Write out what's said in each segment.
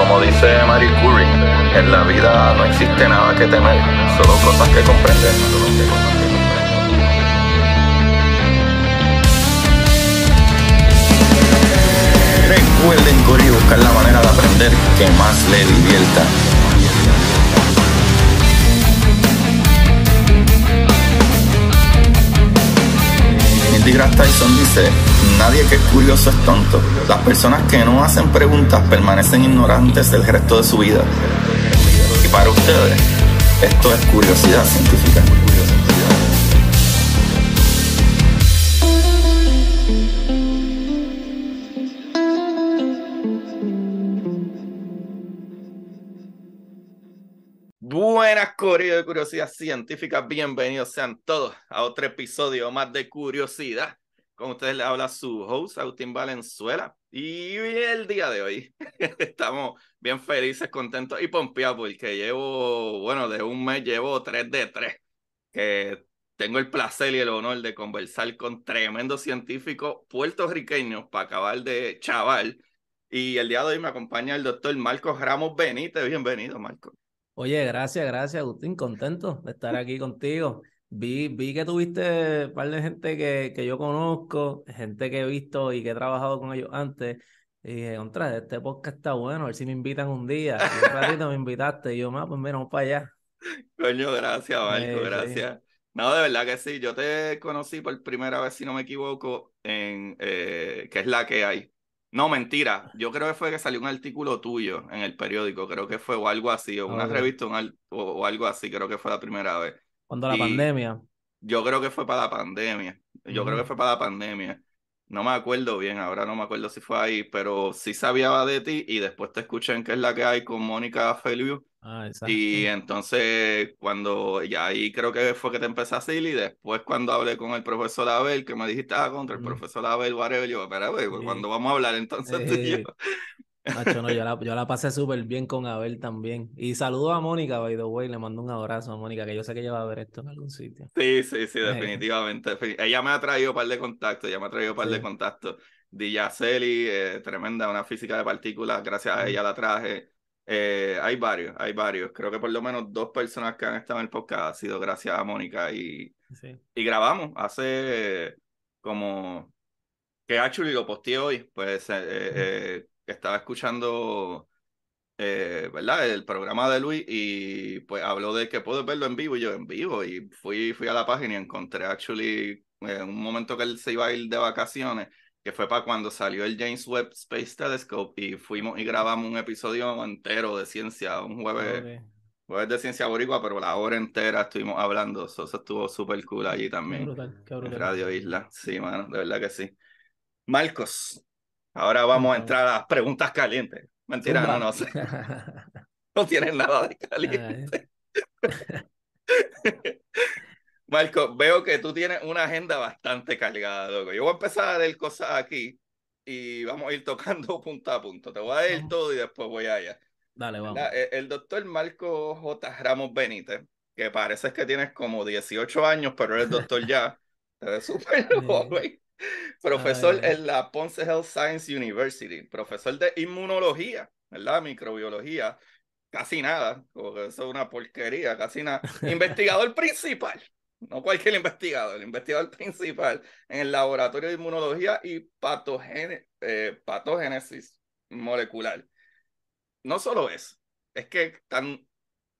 Como dice Marie Curie, en la vida no existe nada que temer, solo cosas que comprender. Recuerden correr buscar la manera de aprender que más le divierta. Neil Tyson dice, nadie que es curioso es tonto. Las personas que no hacen preguntas permanecen ignorantes el resto de su vida. Y para ustedes, esto es curiosidad científica. Buenas, de Curiosidad Científica. Bienvenidos sean todos a otro episodio más de Curiosidad. Con ustedes les habla su host, Agustín Valenzuela. Y el día de hoy estamos bien felices, contentos y pompeados porque llevo, bueno, de un mes llevo 3 de 3. Que tengo el placer y el honor de conversar con tremendo científico puertorriqueño, para acabar de chaval. Y el día de hoy me acompaña el doctor Marcos Ramos Benítez. Bienvenido, Marcos. Oye, gracias, gracias, Agustín. Contento de estar aquí contigo. Vi, vi que tuviste un par de gente que, que yo conozco, gente que he visto y que he trabajado con ellos antes. Y dije, este podcast está bueno, a ver si me invitan un día. Y un ratito me invitaste. Y yo, más, ah, pues mira, vamos para allá. Coño, gracias, Marco, eh, gracias. No, de verdad que sí. Yo te conocí por primera vez, si no me equivoco, en eh, que es la que hay. No, mentira. Yo creo que fue que salió un artículo tuyo en el periódico, creo que fue o algo así, o ah, una revista o, algo así, creo que fue la primera vez. Cuando la pandemia. Yo creo que fue para la pandemia. Yo creo que fue para la pandemia. No me acuerdo bien, ahora no me acuerdo si fue ahí, pero sí sabía de ti y después te escuché en qué es la que hay con Mónica Feliu Ah, y entonces cuando ya ahí creo que fue que te empezaste a y después cuando hablé con el profesor Abel, que me dijiste, ah, contra el profesor Abel, whatever, yo, espera, pues, cuando vamos a hablar entonces yo. Eh, yo, la, yo la pasé súper bien con Abel también. Y saludo a Mónica, by the way, le mando un abrazo a Mónica, que yo sé que ella va a ver esto en algún sitio. Sí, sí, sí, eh. definitivamente. Ella me ha traído un par de contactos, ella me ha traído un par de contactos. de eh, tremenda, una física de partículas, gracias a ella la traje. Eh, hay varios, hay varios. Creo que por lo menos dos personas que han estado en el podcast ha sido gracias a Mónica y, y grabamos hace como que actually lo posteé hoy, pues eh, eh, estaba escuchando ¿verdad? el programa de Luis y pues habló de que puedo verlo en vivo y yo en vivo y fui, fui a la página y encontré actually en un momento que él se iba a ir de vacaciones que fue para cuando salió el James Webb Space Telescope y fuimos y grabamos un episodio entero de ciencia, un jueves, jueves de ciencia boricua, pero la hora entera estuvimos hablando, eso, estuvo súper cool allí también. Radio Isla, sí, mano, de verdad que sí. Marcos, ahora vamos a entrar a preguntas calientes. Mentira, no, no sé. No tienes nada de ¿eh? caliente. Marco, veo que tú tienes una agenda bastante cargada, loco. Yo voy a empezar a leer cosas aquí y vamos a ir tocando punto a punto. Te voy a leer todo y después voy allá. Dale, vamos. E-, el, doctor Marco J. Ramos Benítez, que parece que tienes como 18 años, pero eres doctor ya. Te ves súper joven. Profesor en la Ponce Health Science University, profesor de inmunología, ¿verdad? Microbiología, casi nada, eso es una porquería, casi nada. Investigador principal no cualquier investigador, el investigador principal en el laboratorio de inmunología y eh, patogénesis molecular. No solo eso, es que tan,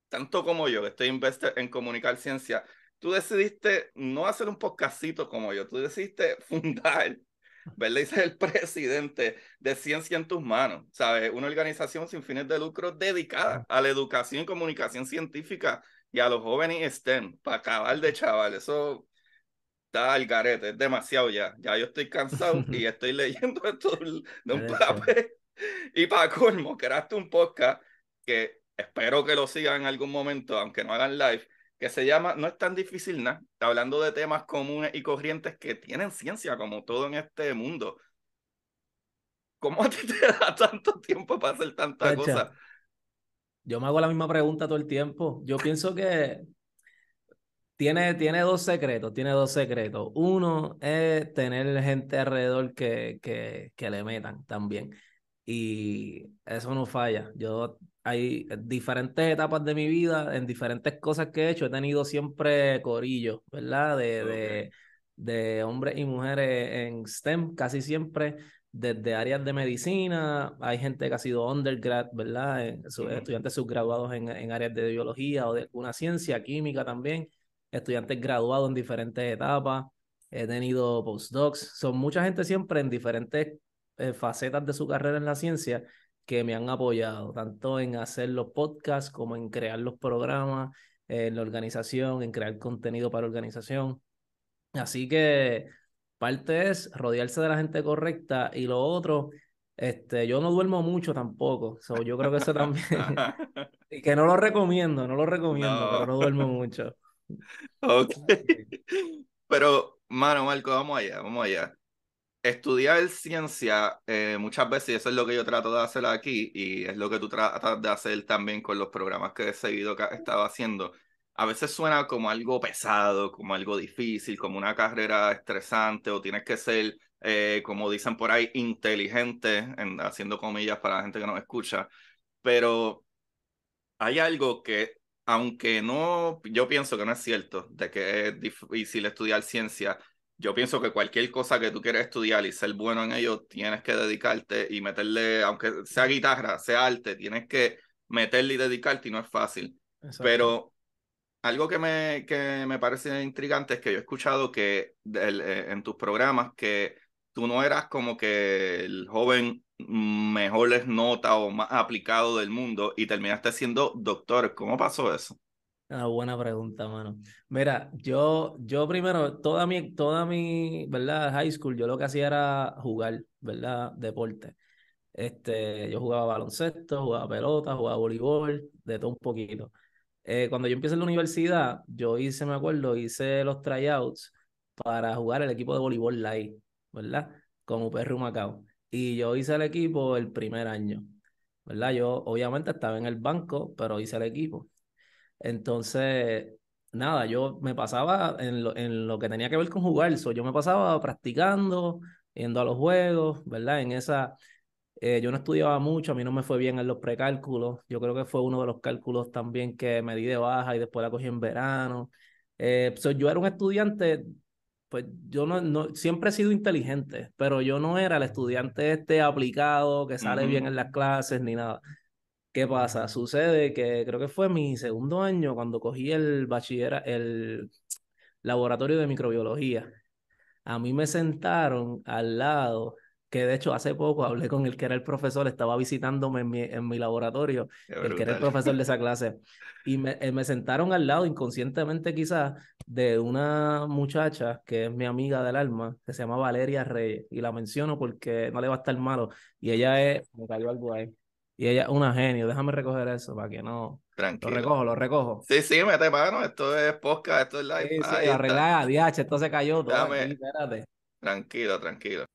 tanto como yo, que estoy en comunicar ciencia, tú decidiste no hacer un podcastito como yo, tú decidiste fundar, ¿verdad? Y el presidente de Ciencia en tus manos, ¿sabes? Una organización sin fines de lucro dedicada a la educación y comunicación científica y a los jóvenes estén para acabar de chaval, eso está al garete, es demasiado ya. Ya yo estoy cansado y estoy leyendo esto de un papel. Y para colmo, creaste un podcast que espero que lo sigan en algún momento, aunque no hagan live, que se llama No es tan difícil nada, hablando de temas comunes y corrientes que tienen ciencia, como todo en este mundo. ¿Cómo a ti te da tanto tiempo para hacer tantas cosas? Yo me hago la misma pregunta todo el tiempo. Yo pienso que tiene, tiene dos secretos, tiene dos secretos. Uno es tener gente alrededor que, que, que le metan también. Y eso no falla. Yo hay diferentes etapas de mi vida, en diferentes cosas que he hecho, he tenido siempre corillo, ¿verdad? De, de, de hombres y mujeres en STEM, casi siempre desde áreas de medicina, hay gente que ha sido undergrad, ¿verdad? Eh, estudiantes subgraduados en, en áreas de biología o de una ciencia, química también, estudiantes graduados en diferentes etapas, he tenido postdocs, son mucha gente siempre en diferentes eh, facetas de su carrera en la ciencia que me han apoyado, tanto en hacer los podcasts como en crear los programas, en la organización, en crear contenido para organización. Así que Parte es rodearse de la gente correcta y lo otro, este, yo no duermo mucho tampoco, yo creo que eso también, y que no lo recomiendo, no lo recomiendo, pero no duermo mucho. Ok, pero mano Marco, vamos allá, vamos allá. Estudiar ciencia eh, muchas veces, y eso es lo que yo trato de hacer aquí, y es lo que tú tratas de hacer también con los programas que he seguido, que estaba estado haciendo, a veces suena como algo pesado, como algo difícil, como una carrera estresante o tienes que ser, eh, como dicen por ahí, inteligente, haciendo comillas para la gente que nos escucha, pero hay algo que, aunque no, yo pienso que no es cierto, de que es difícil estudiar ciencia, yo pienso que cualquier cosa que tú quieras estudiar y ser bueno en ello, tienes que dedicarte y meterle, aunque sea guitarra, sea arte, tienes que meterle y dedicarte y no es fácil. Pero algo que me, que me parece intrigante es que yo he escuchado que eh, en tus programas que tú no eras como que el joven les nota o más aplicado del mundo y terminaste siendo doctor. ¿Cómo pasó eso? Una ah, buena pregunta, mano. Mira, yo, yo primero, toda mi, toda mi, ¿verdad? High school, yo lo que hacía era jugar, ¿verdad? Deporte. Este, yo jugaba baloncesto, jugaba pelota, jugaba voleibol, de todo un poquito. Eh, cuando yo empecé en la universidad, yo hice, me acuerdo, hice los tryouts para jugar el equipo de voleibol live, ¿verdad? Con UPR Macao. Y yo hice el equipo el primer año, ¿verdad? Yo obviamente estaba en el banco, pero hice el equipo. Entonces, nada, yo me pasaba en lo, que tenía que ver con jugar, eso. yo me pasaba practicando, yendo a los juegos, ¿verdad? En esa, eh, yo no estudiaba mucho, a mí no me fue bien en los precálculos. Yo creo que fue uno de los cálculos también que me di de baja y después la cogí en verano. Eh, yo era un estudiante, pues yo no, no, siempre he sido inteligente, pero yo no era el estudiante este aplicado que sale bien en las clases ni nada. ¿Qué pasa? Sucede que creo que fue mi segundo año cuando cogí el bachillera, el laboratorio de microbiología. A mí me sentaron al lado que de hecho hace poco hablé con el que era el profesor, estaba visitándome en mi, laboratorio, el que era el profesor de esa clase, y me, eh, me sentaron al lado inconscientemente quizás de una muchacha que es mi amiga del alma, que se llama Valeria Reyes, y la menciono porque no le va a estar malo, y ella es, me cayó algo ahí, y ella una genio, déjame recoger eso para que no... Lo recojo, lo recojo. Sí, sí, mete mano, esto es podcast, esto es live. Sí, sí, regla, ah, esto se cayó Dame. Tranquilo, tranquilo.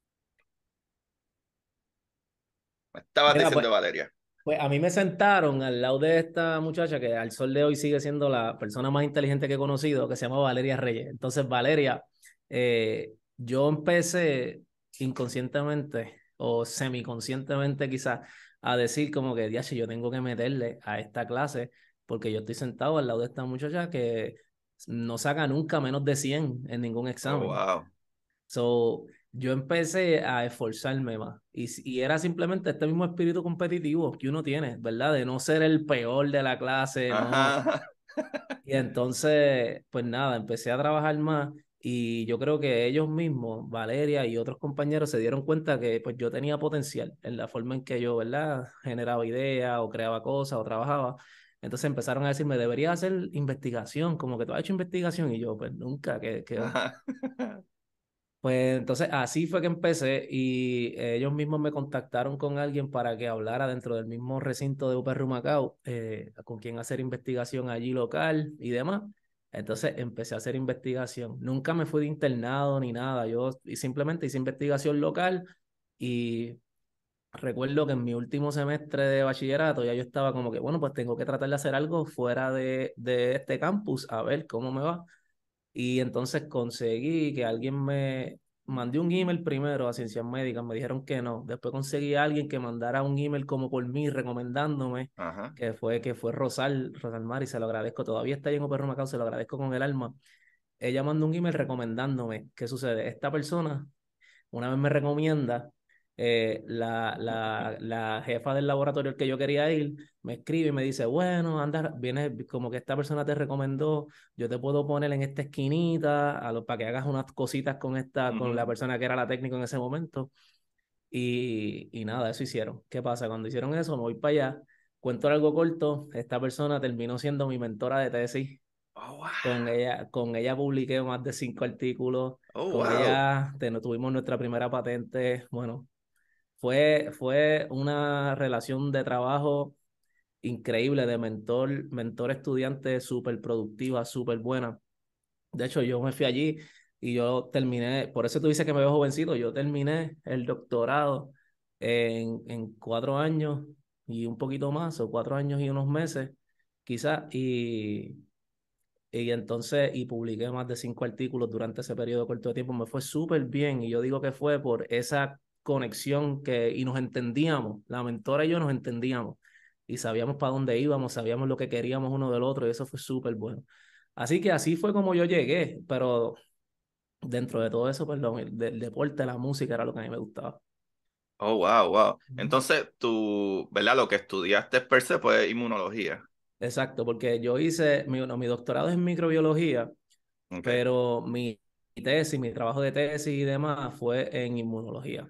Estaba estabas pues, diciendo, Valeria. Pues a mí me sentaron al lado de esta muchacha que al sol de hoy sigue siendo la persona más inteligente que he conocido, que se llama Valeria Reyes. Entonces, Valeria, eh, yo empecé inconscientemente o semiconscientemente quizás a decir como que, diache, yo tengo que meterle a esta clase porque yo estoy sentado al lado de esta muchacha que no saca nunca menos de 100 en ningún oh, examen. wow. So, yo empecé a esforzarme más. Y, y, era simplemente este mismo espíritu competitivo que uno tiene, ¿verdad? De no ser el peor de la clase. Y entonces, pues nada, empecé a trabajar más. Y yo creo que ellos mismos, Valeria y otros compañeros, se dieron cuenta que pues yo tenía potencial en la forma en que yo, ¿verdad? Generaba ideas o creaba cosas o trabajaba. Entonces empezaron a decirme, debería hacer investigación, como que tú has hecho investigación. Y yo, pues nunca, que... Pues entonces así fue que empecé y eh, ellos mismos me contactaron con alguien para que hablara dentro del mismo recinto de UPR Macao, eh, con quien hacer investigación allí local y demás. Entonces empecé a hacer investigación. Nunca me fui de internado ni nada. Yo simplemente hice investigación local y recuerdo que en mi último semestre de bachillerato ya yo estaba como que, bueno, pues tengo que tratar de hacer algo fuera de, de este campus, a ver cómo me va. Y entonces conseguí que alguien me mandé un email primero a Ciencias Médicas, me dijeron que no. Después conseguí a alguien que mandara un email como por mí recomendándome, que fue que fue Rosal, Rosal y se lo agradezco. Todavía está ahí en Operro se lo agradezco con el alma. Ella mandó un email recomendándome. ¿Qué sucede? Esta persona, una vez me recomienda, eh, la, la, la, jefa del laboratorio al que yo quería ir me escribe y me dice, bueno, anda, viene como que esta persona te recomendó, yo te puedo poner en esta esquinita a para que hagas unas cositas con, esta, con la persona que era la técnica en ese momento. Y, y nada, eso hicieron. ¿Qué pasa? Cuando hicieron eso, me voy para allá. Cuento algo corto, esta persona terminó siendo mi mentora de tesis. Oh, con, ella, con ella publiqué más de cinco artículos. Oh, con ella tuvimos nuestra primera patente. Bueno, fue, fue una relación de trabajo increíble, de mentor, mentor estudiante súper productiva, súper buena. De hecho, yo me fui allí y yo terminé, por eso tú dices que me veo jovencito, yo terminé el doctorado en, en cuatro años y un poquito más, o cuatro años y unos meses, quizás, y, y entonces, y publiqué más de cinco artículos durante ese periodo corto de tiempo, me fue súper bien, y yo digo que fue por esa conexión que, y nos entendíamos, la mentora y yo nos entendíamos y sabíamos para dónde íbamos, sabíamos lo que queríamos uno del otro y eso fue súper bueno. Así que así fue como yo llegué, pero dentro de todo eso, perdón, pues, el, deporte, la música era lo que a mí me gustaba. Oh, wow, wow. Entonces, tú, ¿verdad? Lo que estudiaste per se fue inmunología. Exacto, porque yo hice, mi, mi doctorado es en microbiología, pero mi tesis, mi trabajo de tesis y demás fue en inmunología.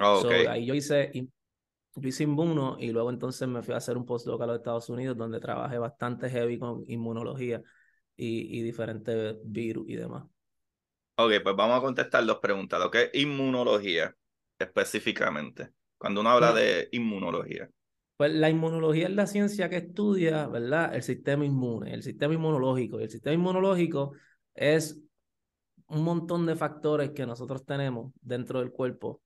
Ah, ahí yo hice, yo inmuno y luego entonces me fui a hacer un postdoc a los Estados Unidos donde trabajé bastante heavy con inmunología y, y diferentes virus y demás. Ok, pues vamos a contestar dos preguntas. Lo que es inmunología específicamente, cuando uno habla pues, de inmunología. Pues la inmunología es la ciencia que estudia, ¿verdad? El sistema inmune, el sistema inmunológico. Y el sistema inmunológico es un montón de factores que nosotros tenemos dentro del cuerpo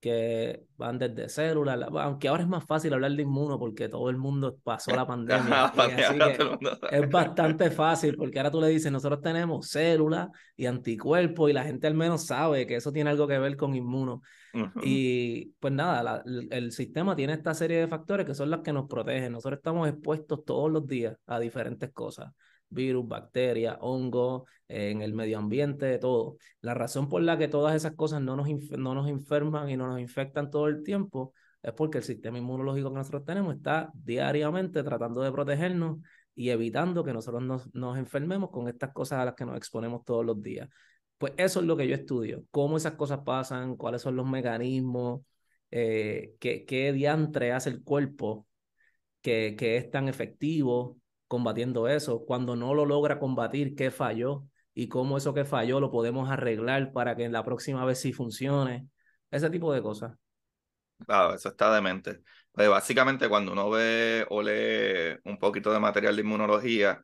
que van desde células, aunque ahora es más fácil hablar de inmuno porque todo el mundo pasó la pandemia. es bastante fácil porque ahora tú le dices, nosotros tenemos células y anticuerpos y la gente al menos sabe que eso tiene algo que ver con inmuno. Y pues nada, el sistema tiene esta serie de factores que son las que nos protegen. Nosotros estamos expuestos todos los días a diferentes cosas virus, bacterias, hongos, eh, en el medio ambiente, todo. La razón por la que todas esas cosas no nos, no nos enferman y no nos infectan todo el tiempo es porque el sistema inmunológico que nosotros tenemos está diariamente tratando de protegernos y evitando que nosotros nos, enfermemos con estas cosas a las que nos exponemos todos los días. Pues eso es lo que yo estudio, cómo esas cosas pasan, cuáles son los mecanismos, eh, qué, qué diantre hace el cuerpo que, que, es tan efectivo combatiendo eso. Cuando no lo logra combatir, ¿qué falló? Y cómo eso que falló lo podemos arreglar para que la próxima vez sí funcione. Ese tipo de cosas. Claro, eso está demente. mente. básicamente cuando uno ve o lee un poquito de material de inmunología,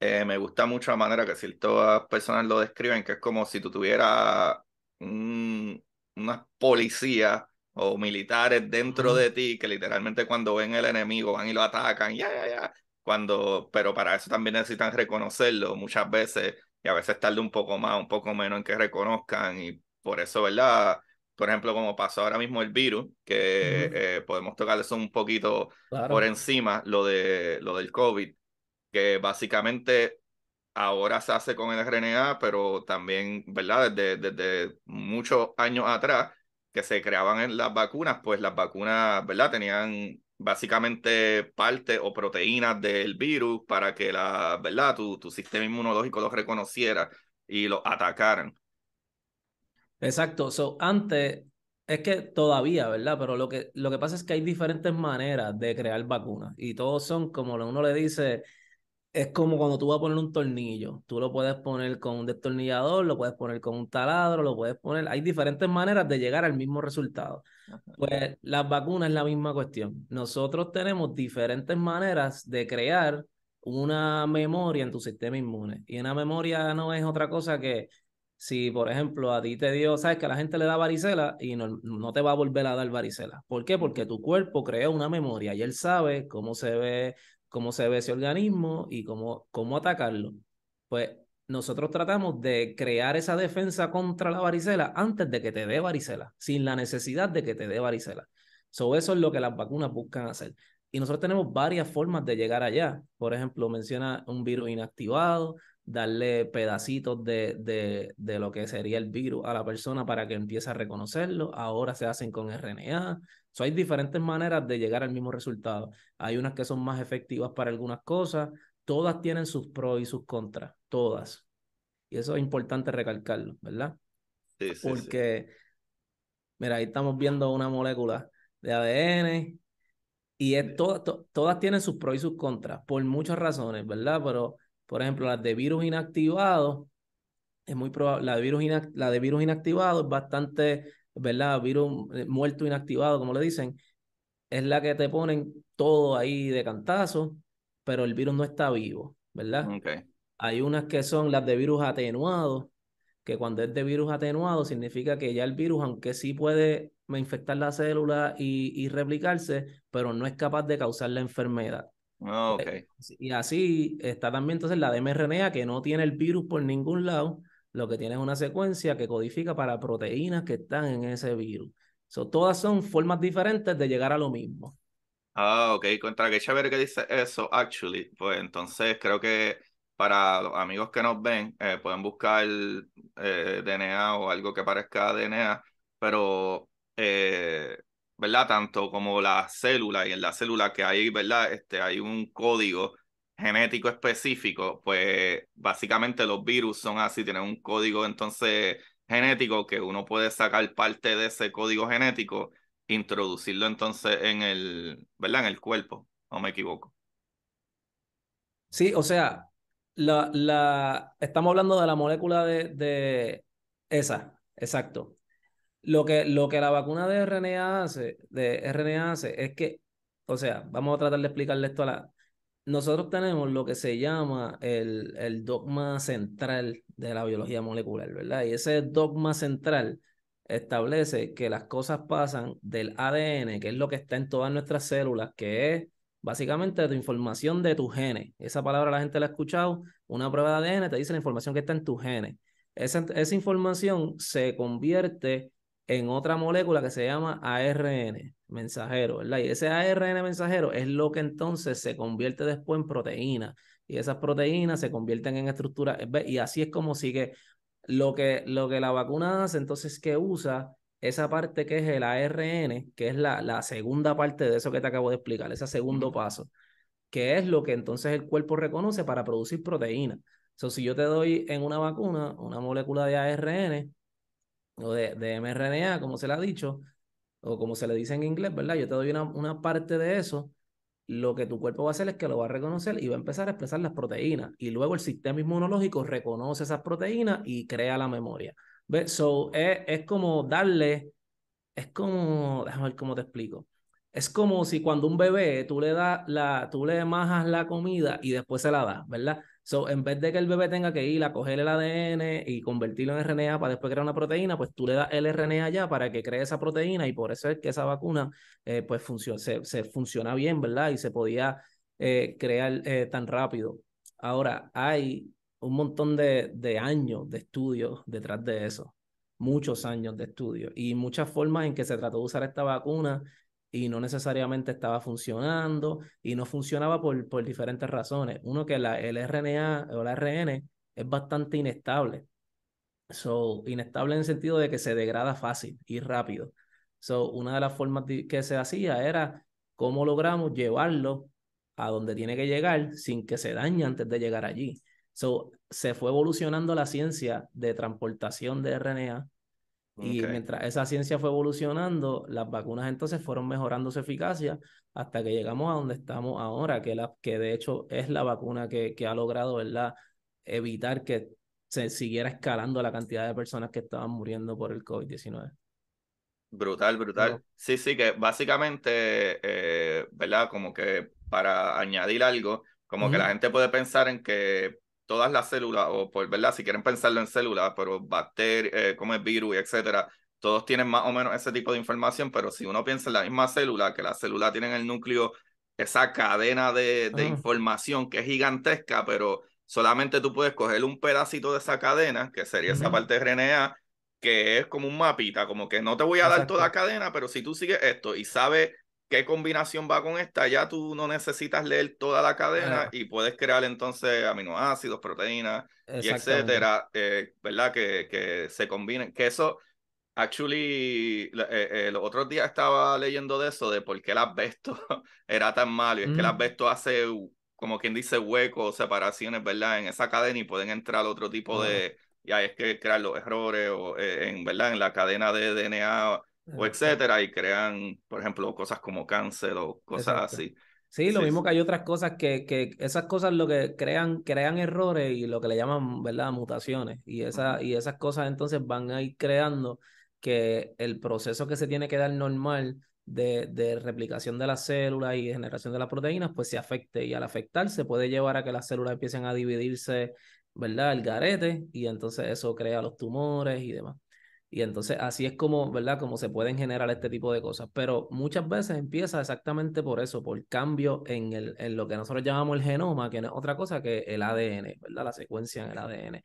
eh, me gusta mucho la manera que ciertas personas lo describen, que es como si tú tuvieras un, unas policías o militares dentro de ti que literalmente cuando ven el enemigo van y lo atacan, ya, ya, ya, cuando, pero para eso también necesitan reconocerlo muchas veces y a veces tarda un poco más, un poco menos en que reconozcan y por eso, ¿verdad? Por ejemplo, como pasó ahora mismo el virus, que eh, podemos tocar eso un poquito por encima, lo, de, lo del COVID, que básicamente ahora se hace con el RNA, pero también, ¿verdad? Desde, desde muchos años atrás que se creaban en las vacunas, pues las vacunas, ¿verdad? Tenían básicamente partes o proteínas del virus para que la, ¿verdad? Tu, sistema inmunológico los reconociera y los atacaran. Exacto. So, antes, es que todavía, ¿verdad? Pero lo que, lo que pasa es que hay diferentes maneras de crear vacunas y todos son, como uno le dice, es como cuando tú vas a poner un tornillo. Tú lo puedes poner con un destornillador, lo puedes poner con un taladro, lo puedes poner. Hay diferentes maneras de llegar al mismo resultado. Pues las vacunas es la misma cuestión. Nosotros tenemos diferentes maneras de crear una memoria en tu sistema inmune. Y una memoria no es otra cosa que si, por ejemplo, a ti te dio, sabes que a la gente le da varicela y no, te va a volver a dar varicela. ¿Por qué? Porque tu cuerpo crea una memoria y él sabe cómo se ve, cómo se ve ese organismo y cómo, cómo atacarlo. Pues nosotros tratamos de crear esa defensa contra la varicela antes de que te dé varicela, sin la necesidad de que te dé varicela. So, eso es lo que las vacunas buscan hacer. Y nosotros tenemos varias formas de llegar allá. Por ejemplo, menciona un virus inactivado, darle pedacitos de, de, de lo que sería el virus a la persona para que empiece a reconocerlo. Ahora se hacen con RNA. So, hay diferentes maneras de llegar al mismo resultado. Hay unas que son más efectivas para algunas cosas, todas tienen sus pros y sus contras, todas. Y eso es importante recalcarlo, ¿verdad? Porque, mira, ahí estamos viendo una molécula de ADN y es todas tienen sus pros y sus contras por muchas razones, ¿verdad? Pero, por ejemplo, las de virus inactivado, es muy probable, la de virus, la de virus inactivado es bastante, ¿verdad? Virus eh, muerto inactivado, como le dicen, es la que te ponen todo ahí de cantazo pero el virus no está vivo, ¿verdad? Hay unas que son las de virus atenuado, que cuando es de virus atenuado significa que ya el virus, aunque sí puede infectar la célula y, replicarse, pero no es capaz de causar la enfermedad. Ah, eh, y así está también entonces la de mRNA que no tiene el virus por ningún lado, lo que tiene es una secuencia que codifica para proteínas que están en ese virus. So, todas son formas diferentes de llegar a lo mismo. Ah, ok, contra que chévere que dice eso, actually. Pues entonces creo que para los amigos que nos ven, eh, pueden buscar eh, DNA o algo que parezca DNA, pero, eh, ¿verdad? Tanto como la célula y en la célula que hay, ¿verdad? Este, hay un código genético específico, pues básicamente los virus son así, tienen un código entonces genético que uno puede sacar parte de ese código genético introducirlo entonces en el, ¿verdad? En el cuerpo, no me equivoco. Sí, o sea, la, la, estamos hablando de la molécula de, de esa, exacto. Lo que, lo que la vacuna de RNA hace, de RNA hace es que, o sea, vamos a tratar de explicarle esto a la... Nosotros tenemos lo que se llama el, el dogma central de la biología molecular, ¿verdad? Y ese dogma central establece que las cosas pasan del ADN, que es lo que está en todas nuestras células, que es básicamente tu información de tu genes. Esa palabra la gente la ha escuchado, una prueba de ADN te dice la información que está en tu genes. Esa, esa información se convierte en otra molécula que se llama ARN mensajero, ¿verdad? Y ese ARN mensajero es lo que entonces se convierte después en proteína. Y esas proteínas se convierten en estructuras, y así es como sigue lo que, lo que la vacuna hace entonces es que usa esa parte que es el ARN, que es la, segunda parte de eso que te acabo de explicar, ese segundo paso, que es lo que entonces el cuerpo reconoce para producir proteína. So, si yo te doy en una vacuna una molécula de ARN o de, mRNA, como se le ha dicho, o como se le dice en inglés, ¿verdad? Yo te doy una, una parte de eso lo que tu cuerpo va a hacer es que lo va a reconocer y va a empezar a expresar las proteínas. Y luego el sistema inmunológico reconoce esas proteínas y crea la memoria. ¿Ves? So, es, es como darle, es como, déjame ver cómo te explico. Es como si cuando un bebé tú le das la, tú le majas la comida y después se la das, ¿verdad? So, en vez de que el bebé tenga que ir a coger el ADN y convertirlo en RNA para después crear una proteína, pues tú le das el RNA ya para que cree esa proteína y por eso es que esa vacuna eh, pues funciona, se, funciona bien, ¿verdad? Y se podía eh, crear eh, tan rápido. Ahora, hay un montón de, años de estudios detrás de eso muchos años de estudio y muchas formas en que se trató de usar esta vacuna y no necesariamente estaba funcionando y no funcionaba por, por diferentes razones. Uno que la, el RNA o la RN es bastante inestable. So, inestable en el sentido de que se degrada fácil y rápido. So, una de las formas que se hacía era cómo logramos llevarlo a donde tiene que llegar sin que se dañe antes de llegar allí. So, se fue evolucionando la ciencia de transportación de RNA y mientras esa ciencia fue evolucionando, las vacunas entonces fueron mejorando su eficacia hasta que llegamos a donde estamos ahora, que, la, que de hecho es la vacuna que, que ha logrado ¿verdad? evitar que se siguiera escalando la cantidad de personas que estaban muriendo por el COVID-19. Brutal, brutal. Sí, sí, que básicamente, eh, ¿verdad? Como que para añadir algo, como que la gente puede pensar en que todas las células, o por verdad, si quieren pensarlo en células, pero bacterias, eh, como es virus, etcétera, todos tienen más o menos ese tipo de información, pero si uno piensa en la misma célula, que la célula tiene en el núcleo, esa cadena de, información que es gigantesca, pero solamente tú puedes coger un pedacito de esa cadena, que sería esa parte de RNA, que es como un mapita, como que no te voy a dar toda la cadena, pero si tú sigues esto y sabes qué combinación va con esta, ya tú no necesitas leer toda la cadena y puedes crear entonces aminoácidos, proteínas y etcétera, eh, ¿verdad? Que, que, se combinen, que eso, actually, el eh, otro eh, los otros días estaba leyendo de eso, de por qué el asbesto era tan malo, y es que el mm. asbesto hace, como quien dice, huecos, separaciones, ¿verdad? En esa cadena y pueden entrar otro tipo de, Ya es que crear los errores, o en, ¿verdad? En la cadena de DNA o etcétera, y crean, por ejemplo, cosas como cáncer o cosas así. Sí, lo mismo que hay otras cosas que, que esas cosas lo que crean, crean errores y lo que le llaman, ¿verdad? Mutaciones. Y, esa, y esas cosas entonces van a ir creando que el proceso que se tiene que dar normal de, replicación de las células y generación de las proteínas, pues se afecte. Y al afectarse puede llevar a que las células empiecen a dividirse, ¿verdad? El garete. Y entonces eso crea los tumores y demás. Y entonces así es como, ¿verdad? Como se pueden generar este tipo de cosas. Pero muchas veces empieza exactamente por eso, por cambio en, el, en lo que nosotros llamamos el genoma, que no es otra cosa que el ADN, ¿verdad? La secuencia en el ADN.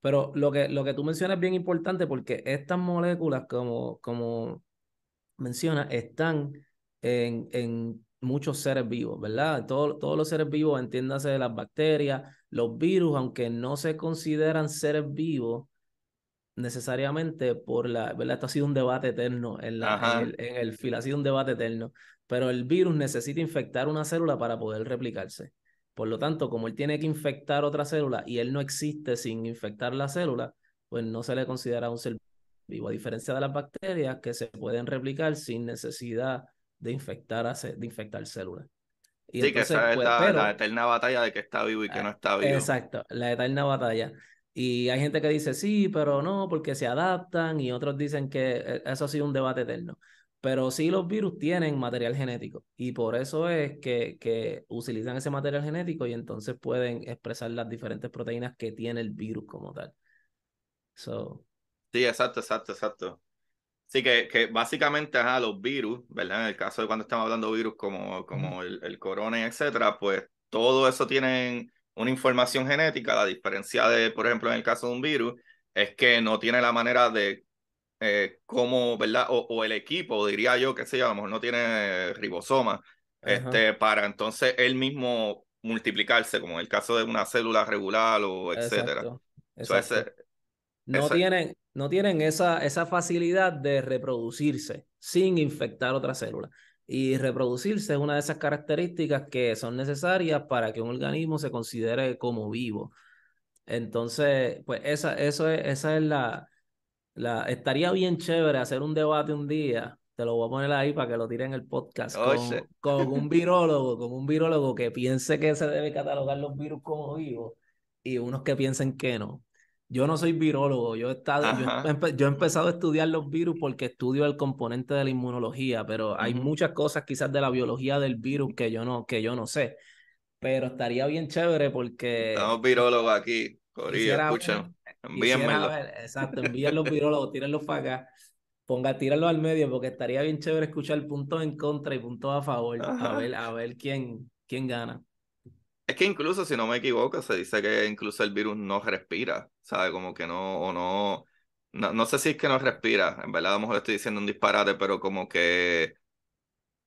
Pero lo que, lo que tú mencionas es bien importante porque estas moléculas, como, como mencionas, están en, en muchos seres vivos, ¿verdad? todos los seres vivos, entiéndase las bacterias, los virus, aunque no se consideran seres vivos, necesariamente por la, ¿verdad? Esto ha sido un debate eterno en, la, en, el, filo, ha sido un debate eterno, pero el virus necesita infectar una célula para poder replicarse. Por lo tanto, como él tiene que infectar otra célula y él no existe sin infectar la célula, pues no se le considera un ser vivo, a diferencia de las bacterias que se pueden replicar sin necesidad de infectar, de infectar células. Y sí, que esa es pues, la, eterna batalla de que está vivo y que ah, no está vivo. Exacto, la eterna batalla. Y hay gente que dice sí, pero no, porque se adaptan, y otros dicen que e-, eso ha sido un debate eterno. Pero sí los virus tienen material genético y por eso es que, que utilizan ese material genético y entonces pueden expresar las diferentes proteínas que tiene el virus como tal. Sí, exacto, exacto, exacto. Sí, que, que básicamente los virus, ¿verdad? En el caso de cuando estamos hablando de virus como, como el, el corona, etcétera, pues todo eso tienen una información genética, la diferencia de, por ejemplo, en el caso de un virus, es que no tiene la manera de eh, cómo, ¿verdad? O, el equipo, diría yo, que sé yo, a lo mejor no tiene ribosoma, este, para entonces él mismo multiplicarse, como en el caso de una célula regular o etcétera. no, tienen, no tienen esa, esa facilidad de reproducirse sin infectar otra célula y reproducirse es una de esas características que son necesarias para que un organismo se considere como vivo. Entonces, pues esa, eso es, esa es la, la... Estaría bien chévere hacer un debate un día te lo voy a poner ahí para que lo tire en el podcast con, con, un virólogo, con un virólogo que piense que se debe catalogar los virus como vivos y unos que piensen que no. Yo no soy virólogo, yo he, estado, yo, he empezado a estudiar los virus porque estudio el componente de la inmunología, pero hay muchas cosas quizás de la biología del virus que yo no, que yo no sé. Pero estaría bien chévere porque... Estamos virólogos aquí, Corilla, escuchen, envíenmelo. Exacto, envíen los virólogos, tírenlos para acá ponga, tíralo al medio, porque estaría bien chévere escuchar puntos en contra y puntos a favor, a ver, a ver quién, quién gana. Es que incluso, si no me equivoco, se dice que incluso el virus no respira sabe Como que no, o no, no, sé si es que no respira, en verdad a lo mejor estoy diciendo un disparate, pero como que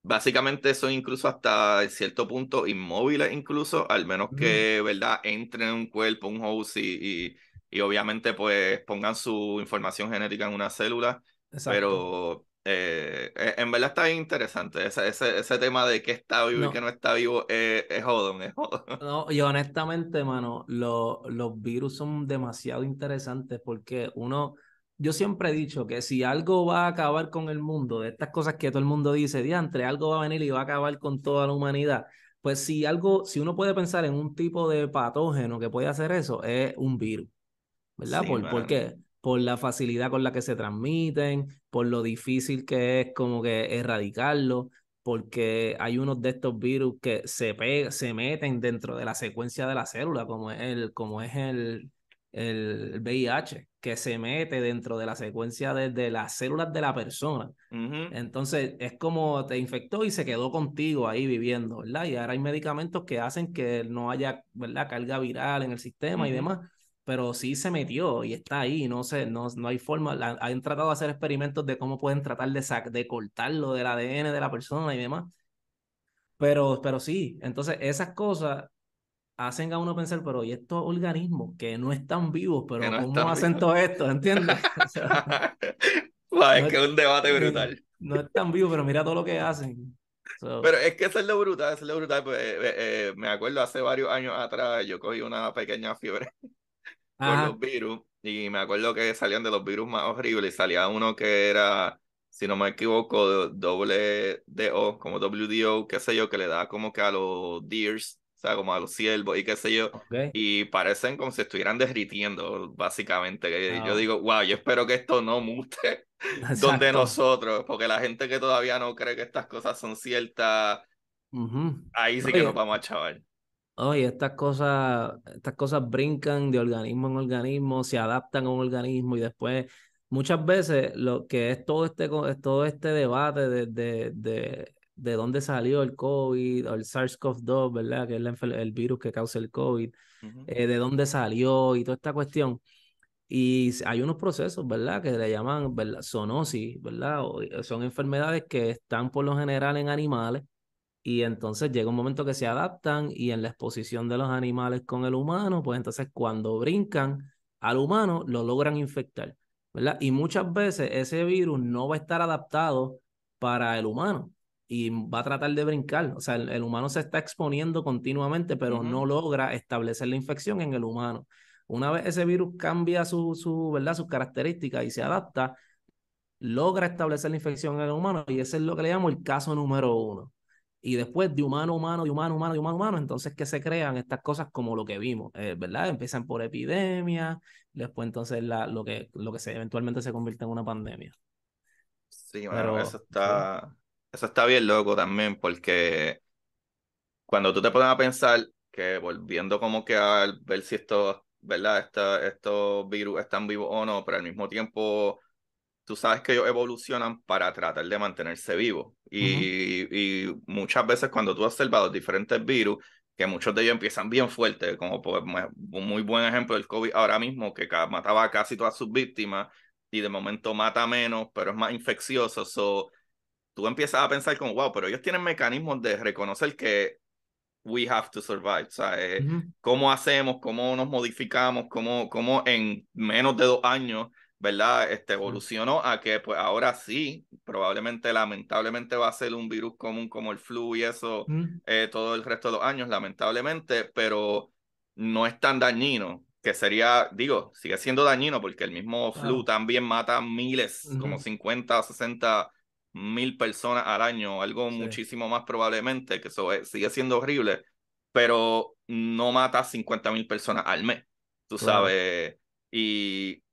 básicamente son incluso hasta cierto punto inmóviles incluso, al menos que, ¿verdad?, entren en un cuerpo, un host y, y, obviamente pues pongan su información genética en una célula, pero eh, eh, en verdad está bien interesante ese, ese, ese, tema de que está vivo y que no está vivo eh, es jodón, es No, y honestamente, mano, los los virus son demasiado interesantes porque uno, yo siempre he dicho que si algo va a acabar con el mundo, de estas cosas que todo el mundo dice, diantre, algo va a venir y va a acabar con toda la humanidad, pues si algo, si uno puede pensar en un tipo de patógeno que puede hacer eso, es un virus. ¿Verdad? Por, ¿Por qué? por la facilidad con la que se transmiten, por lo difícil que es como que erradicarlo, porque hay unos de estos virus que se, se meten dentro de la secuencia de la célula, como es el, como es el, el VIH, que se mete dentro de la secuencia de, las células de la persona. Entonces, es como te infectó y se quedó contigo ahí viviendo, ¿verdad? Y ahora hay medicamentos que hacen que no haya, ¿verdad?, carga viral en el sistema y demás pero sí se metió y está ahí, no sé, no, no hay forma, han tratado de hacer experimentos de cómo pueden tratar de, de cortarlo del ADN de la persona y demás, pero, pero sí, entonces esas cosas hacen a uno pensar, pero ¿y estos organismos que no están vivos, pero cómo hacen todo esto, entiendes? es que es un debate brutal. No, están vivos, pero mira todo lo que hacen. Pero es que eso es lo brutal, eso es lo brutal. Pues, eh, eh, eh, me acuerdo hace varios años atrás, yo cogí una pequeña fiebre con los virus. Y me acuerdo que salían de los virus más horribles. y Salía uno que era, si no me equivoco, doble DO, como WDO, qué sé yo, que le da como que a los deers, o sea, como a los ciervos y qué sé yo. Y parecen como si estuvieran derritiendo, básicamente. Ah, yo digo, wow, yo espero que esto no mute donde nosotros, porque la gente que todavía no cree que estas cosas son ciertas, ahí sí que nos vamos a chaval oye, estas cosas, estas cosas brincan de organismo en organismo, se adaptan a un organismo y después muchas veces lo que es todo este, todo este debate de, de, de, de dónde salió el COVID o el SARS-CoV-2, ¿verdad? Que es el virus que causa el COVID, eh, de dónde salió y toda esta cuestión. Y hay unos procesos, ¿verdad? Que le llaman ¿verdad? zoonosis, ¿verdad? O, son enfermedades que están por lo general en animales y entonces llega un momento que se adaptan y en la exposición de los animales con el humano, pues entonces cuando brincan al humano lo logran infectar, ¿verdad? Y muchas veces ese virus no va a estar adaptado para el humano y va a tratar de brincar. O sea, el, humano se está exponiendo continuamente, pero no logra establecer la infección en el humano. Una vez ese virus cambia su, su, ¿verdad? sus características y se adapta, logra establecer la infección en el humano y ese es lo que le llamo el caso número uno y después de humano, humano, de humano, humano, de humano, humano, entonces que se crean estas cosas como lo que vimos, eh, ¿verdad? Empiezan por epidemia, después entonces la, lo, que, lo que se, eventualmente se convierte en una pandemia. Sí, bueno, eso está, eso está bien loco también, porque cuando tú te pones a pensar que volviendo como que a ver si esto ¿verdad? estos virus están vivos o no, pero al mismo tiempo tú sabes que ellos evolucionan para tratar de mantenerse vivos. Y, muchas veces cuando tú has observado diferentes virus, que muchos de ellos empiezan bien fuerte como por, un muy buen ejemplo del COVID ahora mismo, que mataba a casi todas sus víctimas y de momento mata menos, pero es más infeccioso. tú empiezas a pensar como, wow, pero ellos tienen mecanismos de reconocer que we have to survive. O sea, eh, cómo hacemos, cómo nos modificamos, cómo, cómo en menos de dos años ¿verdad? Este, evolucionó a que pues ahora sí, probablemente lamentablemente va a ser un virus común como el flu y eso eh, todo el resto de los años, lamentablemente, pero no es tan dañino, que sería, digo, sigue siendo dañino porque el mismo flu también mata miles, como 50 o 60 mil personas al año, algo muchísimo más probablemente, que eso sigue siendo horrible, pero no mata 50 mil personas al mes, tú sabes, y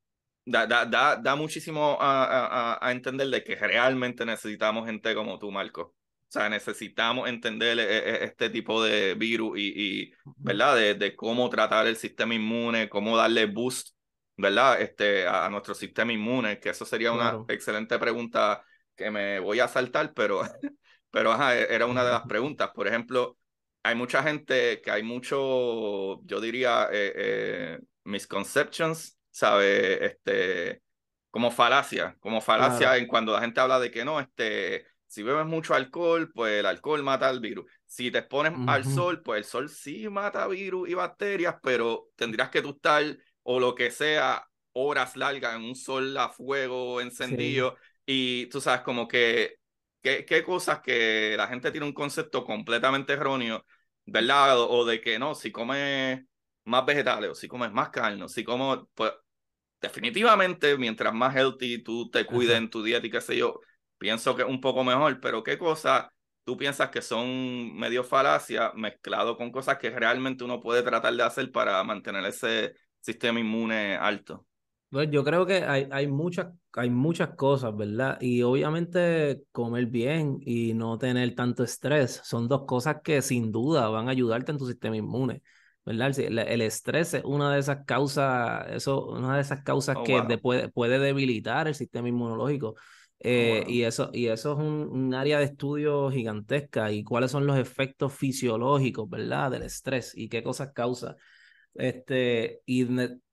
da, da, da, da muchísimo a, a, a, entender de que realmente necesitamos gente como tú, Marco. O sea, necesitamos entender eh, eh, este tipo de virus y, y ¿verdad? De, de, cómo tratar el sistema inmune, cómo darle boost, ¿verdad? Este, a, nuestro sistema inmune, que eso sería una excelente pregunta que me voy a saltar, pero, pero e, era una de las preguntas. Por ejemplo, hay mucha gente que hay mucho, yo diría, eh, misconceptions sabe Este, como falacia, como falacia en cuando la gente habla de que no, este, si bebes mucho alcohol, pues el alcohol mata el virus. Si te expones al sol, pues el sol sí mata virus y bacterias, pero tendrías que tú estar o lo que sea horas largas en un sol a fuego encendido y tú sabes como que qué, cosas que la gente tiene un concepto completamente erróneo, ¿verdad? O, de que no, si comes más vegetales, o si comes más carne, o si como, pues definitivamente mientras más healthy tú te cuides en tu dieta y qué sé yo, pienso que es un poco mejor, pero qué cosas tú piensas que son medio falacia mezclado con cosas que realmente uno puede tratar de hacer para mantener ese sistema inmune alto. Pues yo creo que hay, hay, muchas, hay muchas cosas, ¿verdad? Y obviamente comer bien y no tener tanto estrés son dos cosas que sin duda van a ayudarte en tu sistema inmune. El, estrés es una de esas causas, eso, una de esas causas oh, que puede, debilitar el sistema inmunológico. Oh, eh, y, eso, y eso es un, área de estudio gigantesca y cuáles son los efectos fisiológicos, ¿verdad? Del estrés y qué cosas causa. Este, y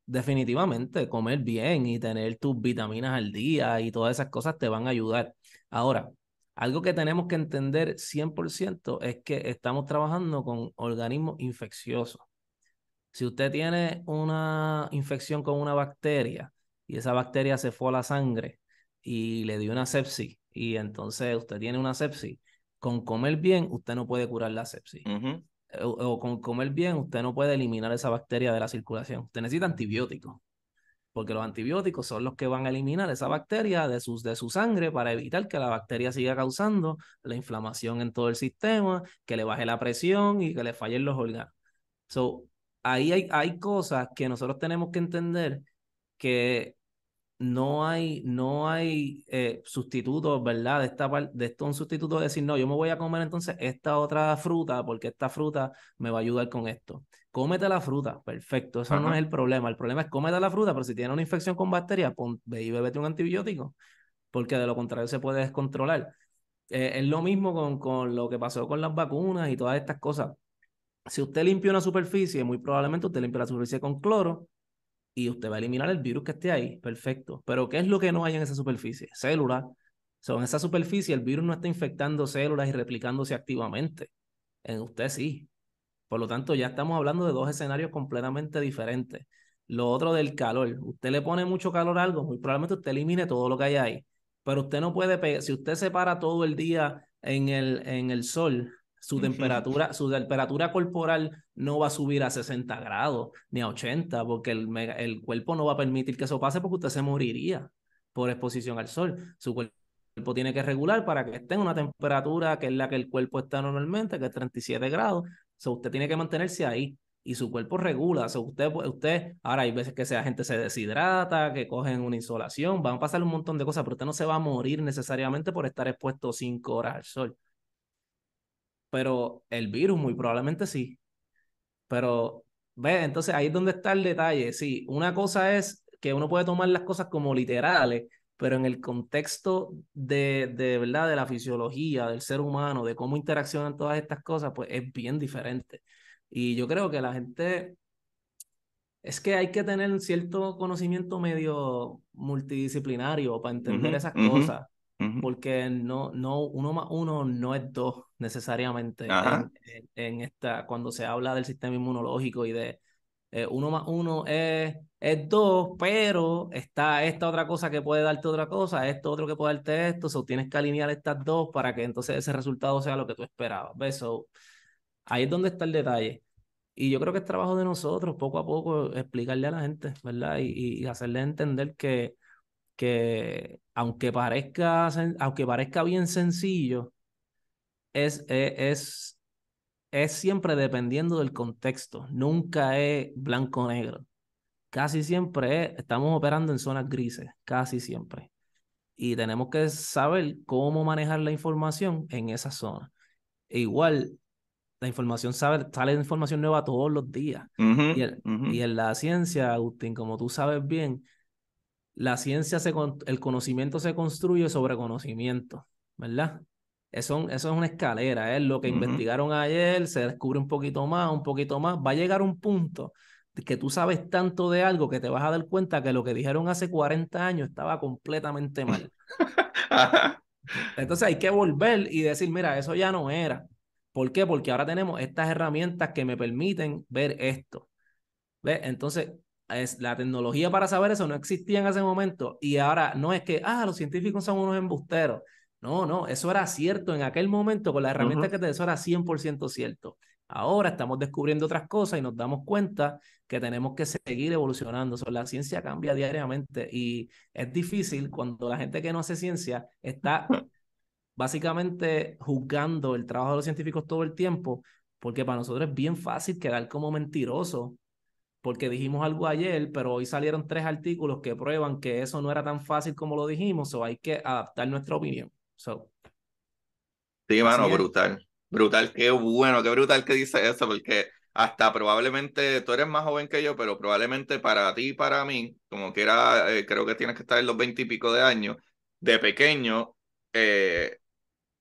definitivamente comer bien y tener tus vitaminas al día y todas esas cosas te van a ayudar. Ahora, algo que tenemos que entender 100% es que estamos trabajando con organismos infecciosos. Si usted tiene una infección con una bacteria y esa bacteria se fue a la sangre y le dio una sepsis y entonces usted tiene una sepsis, con comer bien usted no puede curar la sepsis. o, con comer bien usted no puede eliminar esa bacteria de la circulación. Usted necesita antibióticos. Porque los antibióticos son los que van a eliminar esa bacteria de, sus, de su sangre para evitar que la bacteria siga causando la inflamación en todo el sistema, que le baje la presión y que le fallen los órganos. So, ahí hay, cosas que nosotros tenemos que entender que no hay, no hay eh, sustitutos, ¿verdad? De, esta, de esto un sustituto de decir, no, yo me voy a comer entonces esta otra fruta porque esta fruta me va a ayudar con esto. Cómete la fruta, perfecto, eso no es el problema. El problema es cómete la fruta, pero si tiene una infección con bacterias, ve y bebete un antibiótico, porque de lo contrario se puede descontrolar. Eh, es lo mismo con, con lo que pasó con las vacunas y todas estas cosas. Si usted limpia una superficie, muy probablemente usted limpia la superficie con cloro y usted va a eliminar el virus que esté ahí. Perfecto. Pero ¿qué es lo que no hay en esa superficie? Células. en esa superficie el virus no está infectando células y replicándose activamente. En usted sí. Por lo tanto, ya estamos hablando de dos escenarios completamente diferentes. Lo otro del calor. Usted le pone mucho calor a algo, muy probablemente usted elimine todo lo que hay ahí. Pero usted no puede, si usted se para todo el día en el, en el sol, su temperatura, su temperatura corporal no va a subir a 60 grados ni a 80 porque el, cuerpo no va a permitir que eso pase porque usted se moriría por exposición al sol. Su cuerpo tiene que regular para que esté en una temperatura que es la que el cuerpo está normalmente, que es 37 grados. usted tiene que mantenerse ahí y su cuerpo regula. usted, usted, ahora hay veces que sea gente se deshidrata, que cogen una insolación, van a pasar un montón de cosas, pero usted no se va a morir necesariamente por estar expuesto cinco horas al sol pero el virus muy probablemente sí. Pero, ve, entonces ahí es donde está el detalle. Sí, una cosa es que uno puede tomar las cosas como literales, pero en el contexto de, de verdad de la fisiología del ser humano, de cómo interaccionan todas estas cosas, pues es bien diferente. Y yo creo que la gente es que hay que tener un cierto conocimiento medio multidisciplinario para entender esas cosas porque no, no, uno más uno no es dos necesariamente en, esta, cuando se habla del sistema inmunológico y de eh, uno más uno es, es dos, pero está esta otra cosa que puede darte otra cosa, esto otro que puede darte esto, o tienes que alinear estas dos para que entonces ese resultado sea lo que tú esperabas. ¿Ves? ahí es donde está el detalle. Y yo creo que es trabajo de nosotros, poco a poco, explicarle a la gente, ¿verdad? Y, y hacerle entender que que aunque parezca, aunque parezca bien sencillo, es, e, es, es siempre dependiendo del contexto, nunca es blanco-negro. Casi siempre estamos operando en zonas grises, casi siempre. Y tenemos que saber cómo manejar la información en esa zona. E igual, la información sabe, sale información nueva todos los días. y, y en la ciencia, Agustín, como tú sabes bien, la ciencia, se, el conocimiento se construye sobre conocimiento, ¿verdad? Eso, es una escalera, es lo que investigaron ayer, se descubre un poquito más, un poquito más, va a llegar un punto que tú sabes tanto de algo que te vas a dar cuenta que lo que dijeron hace 40 años estaba completamente mal. Entonces hay que volver y decir, mira, eso ya no era. ¿Por qué? Porque ahora tenemos estas herramientas que me permiten ver esto. ¿Ves? Entonces, es, la tecnología para saber eso no existía en ese momento. Y ahora no es que, ah, los científicos son unos embusteros. No, no, eso era cierto en aquel momento con la herramienta que te eso era 100% cierto. Ahora estamos descubriendo otras cosas y nos damos cuenta que tenemos que seguir evolucionando. O la ciencia cambia diariamente y es difícil cuando la gente que no hace ciencia está básicamente juzgando el trabajo de los científicos todo el tiempo, porque para nosotros es bien fácil quedar como mentiroso porque dijimos algo ayer, pero hoy salieron tres artículos que prueban que eso no era tan fácil como lo dijimos, o hay que adaptar nuestra opinión. Sí, mano, brutal. Brutal, qué bueno, qué brutal que dice eso, porque hasta probablemente tú eres más joven que yo, pero probablemente para ti y para mí, como que era, eh, creo que tienes que estar en los veintipico de años, de pequeño, eh,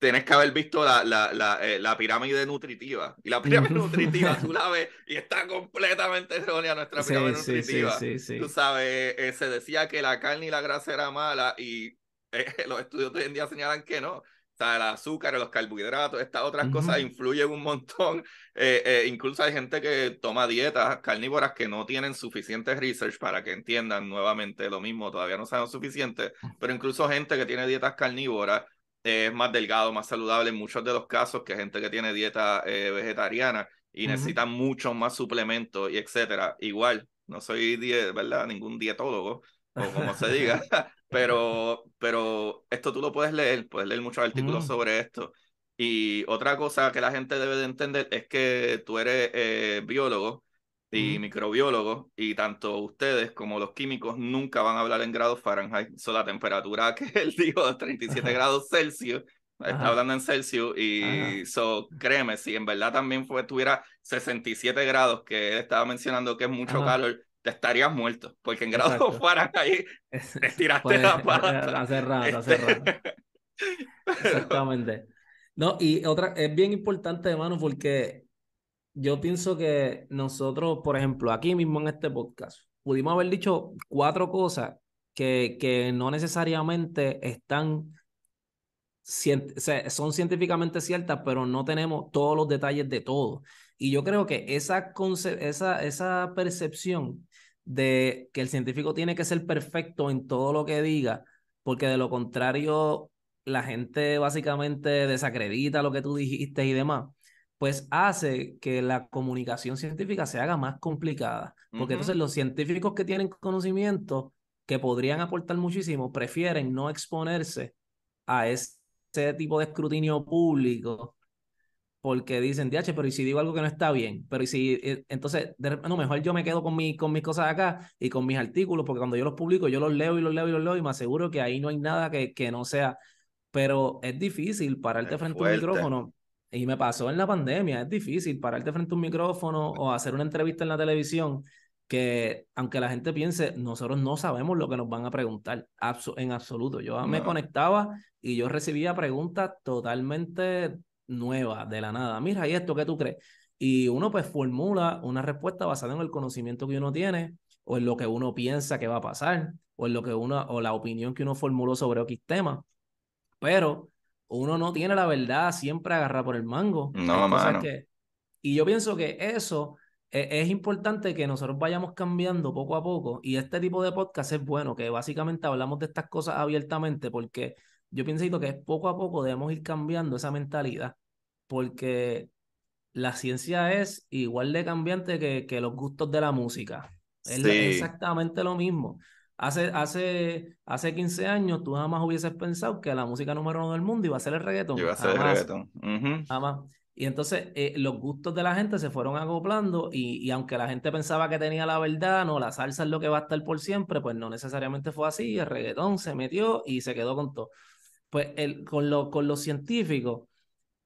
tienes que haber visto la, la, la, eh, pirámide nutritiva. Y la pirámide nutritiva tú la ves y está completamente errónea nuestra pirámide nutritiva. tú sabes, eh, se decía que la carne y la grasa era mala y eh, los estudios de hoy en día señalan que no. O sea, el azúcar, los carbohidratos, estas otras cosas influyen un montón. incluso hay gente que toma dietas carnívoras que no tienen suficiente research para que entiendan nuevamente lo mismo, todavía no saben suficiente, pero incluso gente que tiene dietas carnívoras es más delgado, más saludable en muchos de los casos que gente que tiene dieta eh, vegetariana y necesita muchos más suplementos y etcétera. Igual, no soy, ¿verdad? Ningún dietólogo, o como se diga, pero, pero esto tú lo puedes leer, puedes leer muchos artículos mm. sobre esto. Y otra cosa que la gente debe de entender es que tú eres eh, biólogo y microbiólogos, y tanto ustedes como los químicos nunca van a hablar en grados Fahrenheit, so la temperatura que él dijo de 37 grados Celsius, está hablando en Celsius, y eso créeme, si en verdad también fue, tuviera 67 grados, que él estaba mencionando que es mucho calor, te estarías muerto, porque en grados Fahrenheit te pues, la pata. Este Exactamente. No, y otra, es bien importante, hermano, porque yo pienso que nosotros, por ejemplo, aquí mismo en este podcast, pudimos haber dicho cuatro cosas que, que no necesariamente están, son científicamente ciertas, pero no tenemos todos los detalles de todo. Y yo creo que esa, esa percepción de que el científico tiene que ser perfecto en todo lo que diga, porque de lo contrario la gente básicamente desacredita lo que tú dijiste y demás pues hace que la comunicación científica se haga más complicada, porque entonces los científicos que tienen conocimiento que podrían aportar muchísimo, prefieren no exponerse a ese tipo de escrutinio público porque dicen, diache pero ¿y si digo algo que no está bien? Pero si, eh, entonces, no, mejor yo me quedo con, mi, con mis cosas acá y con mis artículos, porque cuando yo los publico, yo los leo y los leo y los leo y me aseguro que ahí no hay nada que, que no sea. Pero es difícil pararte frente a un micrófono y me pasó en la pandemia, es difícil pararte frente a un micrófono o hacer una entrevista en la televisión que aunque la gente piense, nosotros no sabemos lo que nos van a preguntar en absoluto. Yo me conectaba y yo recibía preguntas totalmente nuevas, de la nada. Mira, ¿y esto qué tú crees? Y uno pues formula una respuesta basada en el conocimiento que uno tiene o en lo que uno piensa que va a pasar o en lo que uno o la opinión que uno formuló sobre X tema. Pero uno no tiene la verdad siempre agarrada por el mango. No, mano. Y yo pienso que eso e, es, importante que nosotros vayamos cambiando poco a poco. Y este tipo de podcast es bueno, que básicamente hablamos de estas cosas abiertamente, porque yo pienso que poco a poco debemos ir cambiando esa mentalidad, porque la ciencia es igual de cambiante que, los gustos de la música. Es exactamente lo mismo. Hace, hace, 15 años tú jamás hubieses pensado que la música número uno del mundo iba a ser el reggaetón. Iba a ser el reggaetón. Jamás. Y entonces eh, los gustos de la gente se fueron acoplando y, aunque la gente pensaba que tenía la verdad, no, la salsa es lo que va a estar por siempre, pues no necesariamente fue así, el reggaetón se metió y se quedó con todo. Pues el, con, lo, con los científicos,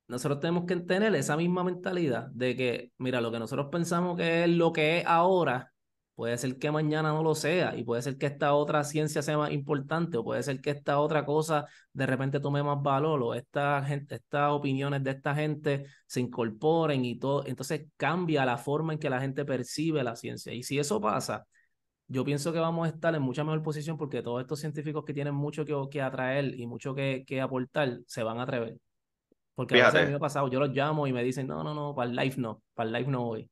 nosotros tenemos que tener esa misma mentalidad de que, mira, lo que nosotros pensamos que es lo que es ahora, Puede ser que mañana no lo sea y puede ser que esta otra ciencia sea más importante o puede ser que esta otra cosa de repente tome más valor o esta gente, estas opiniones de esta gente se incorporen y todo. Entonces cambia la forma en que la gente percibe la ciencia. Y si eso pasa, yo pienso que vamos a estar en mucha mejor posición porque todos estos científicos que tienen mucho que, que atraer y mucho que, aportar se van a atrever. Porque a veces pasado, yo los llamo y me dicen, no, no, no, para el live no, para el live no voy.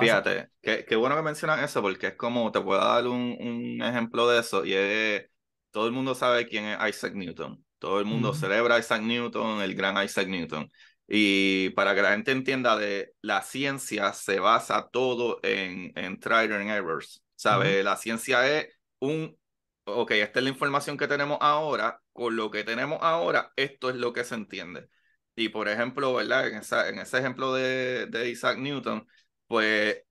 Fíjate, qué, bueno que mencionas eso, porque es como, te puedo dar un, un ejemplo de eso, y es, todo el mundo sabe quién es Isaac Newton. Todo el mundo celebra a Isaac Newton, el gran Isaac Newton. Y para que la gente entienda, de la ciencia se basa todo en, en trial and errors. ...sabe, La ciencia es un, ok, esta es la información que tenemos ahora, con lo que tenemos ahora, esto es lo que se entiende. Y por ejemplo, ¿verdad? En, en ese ejemplo de, de Isaac Newton, pues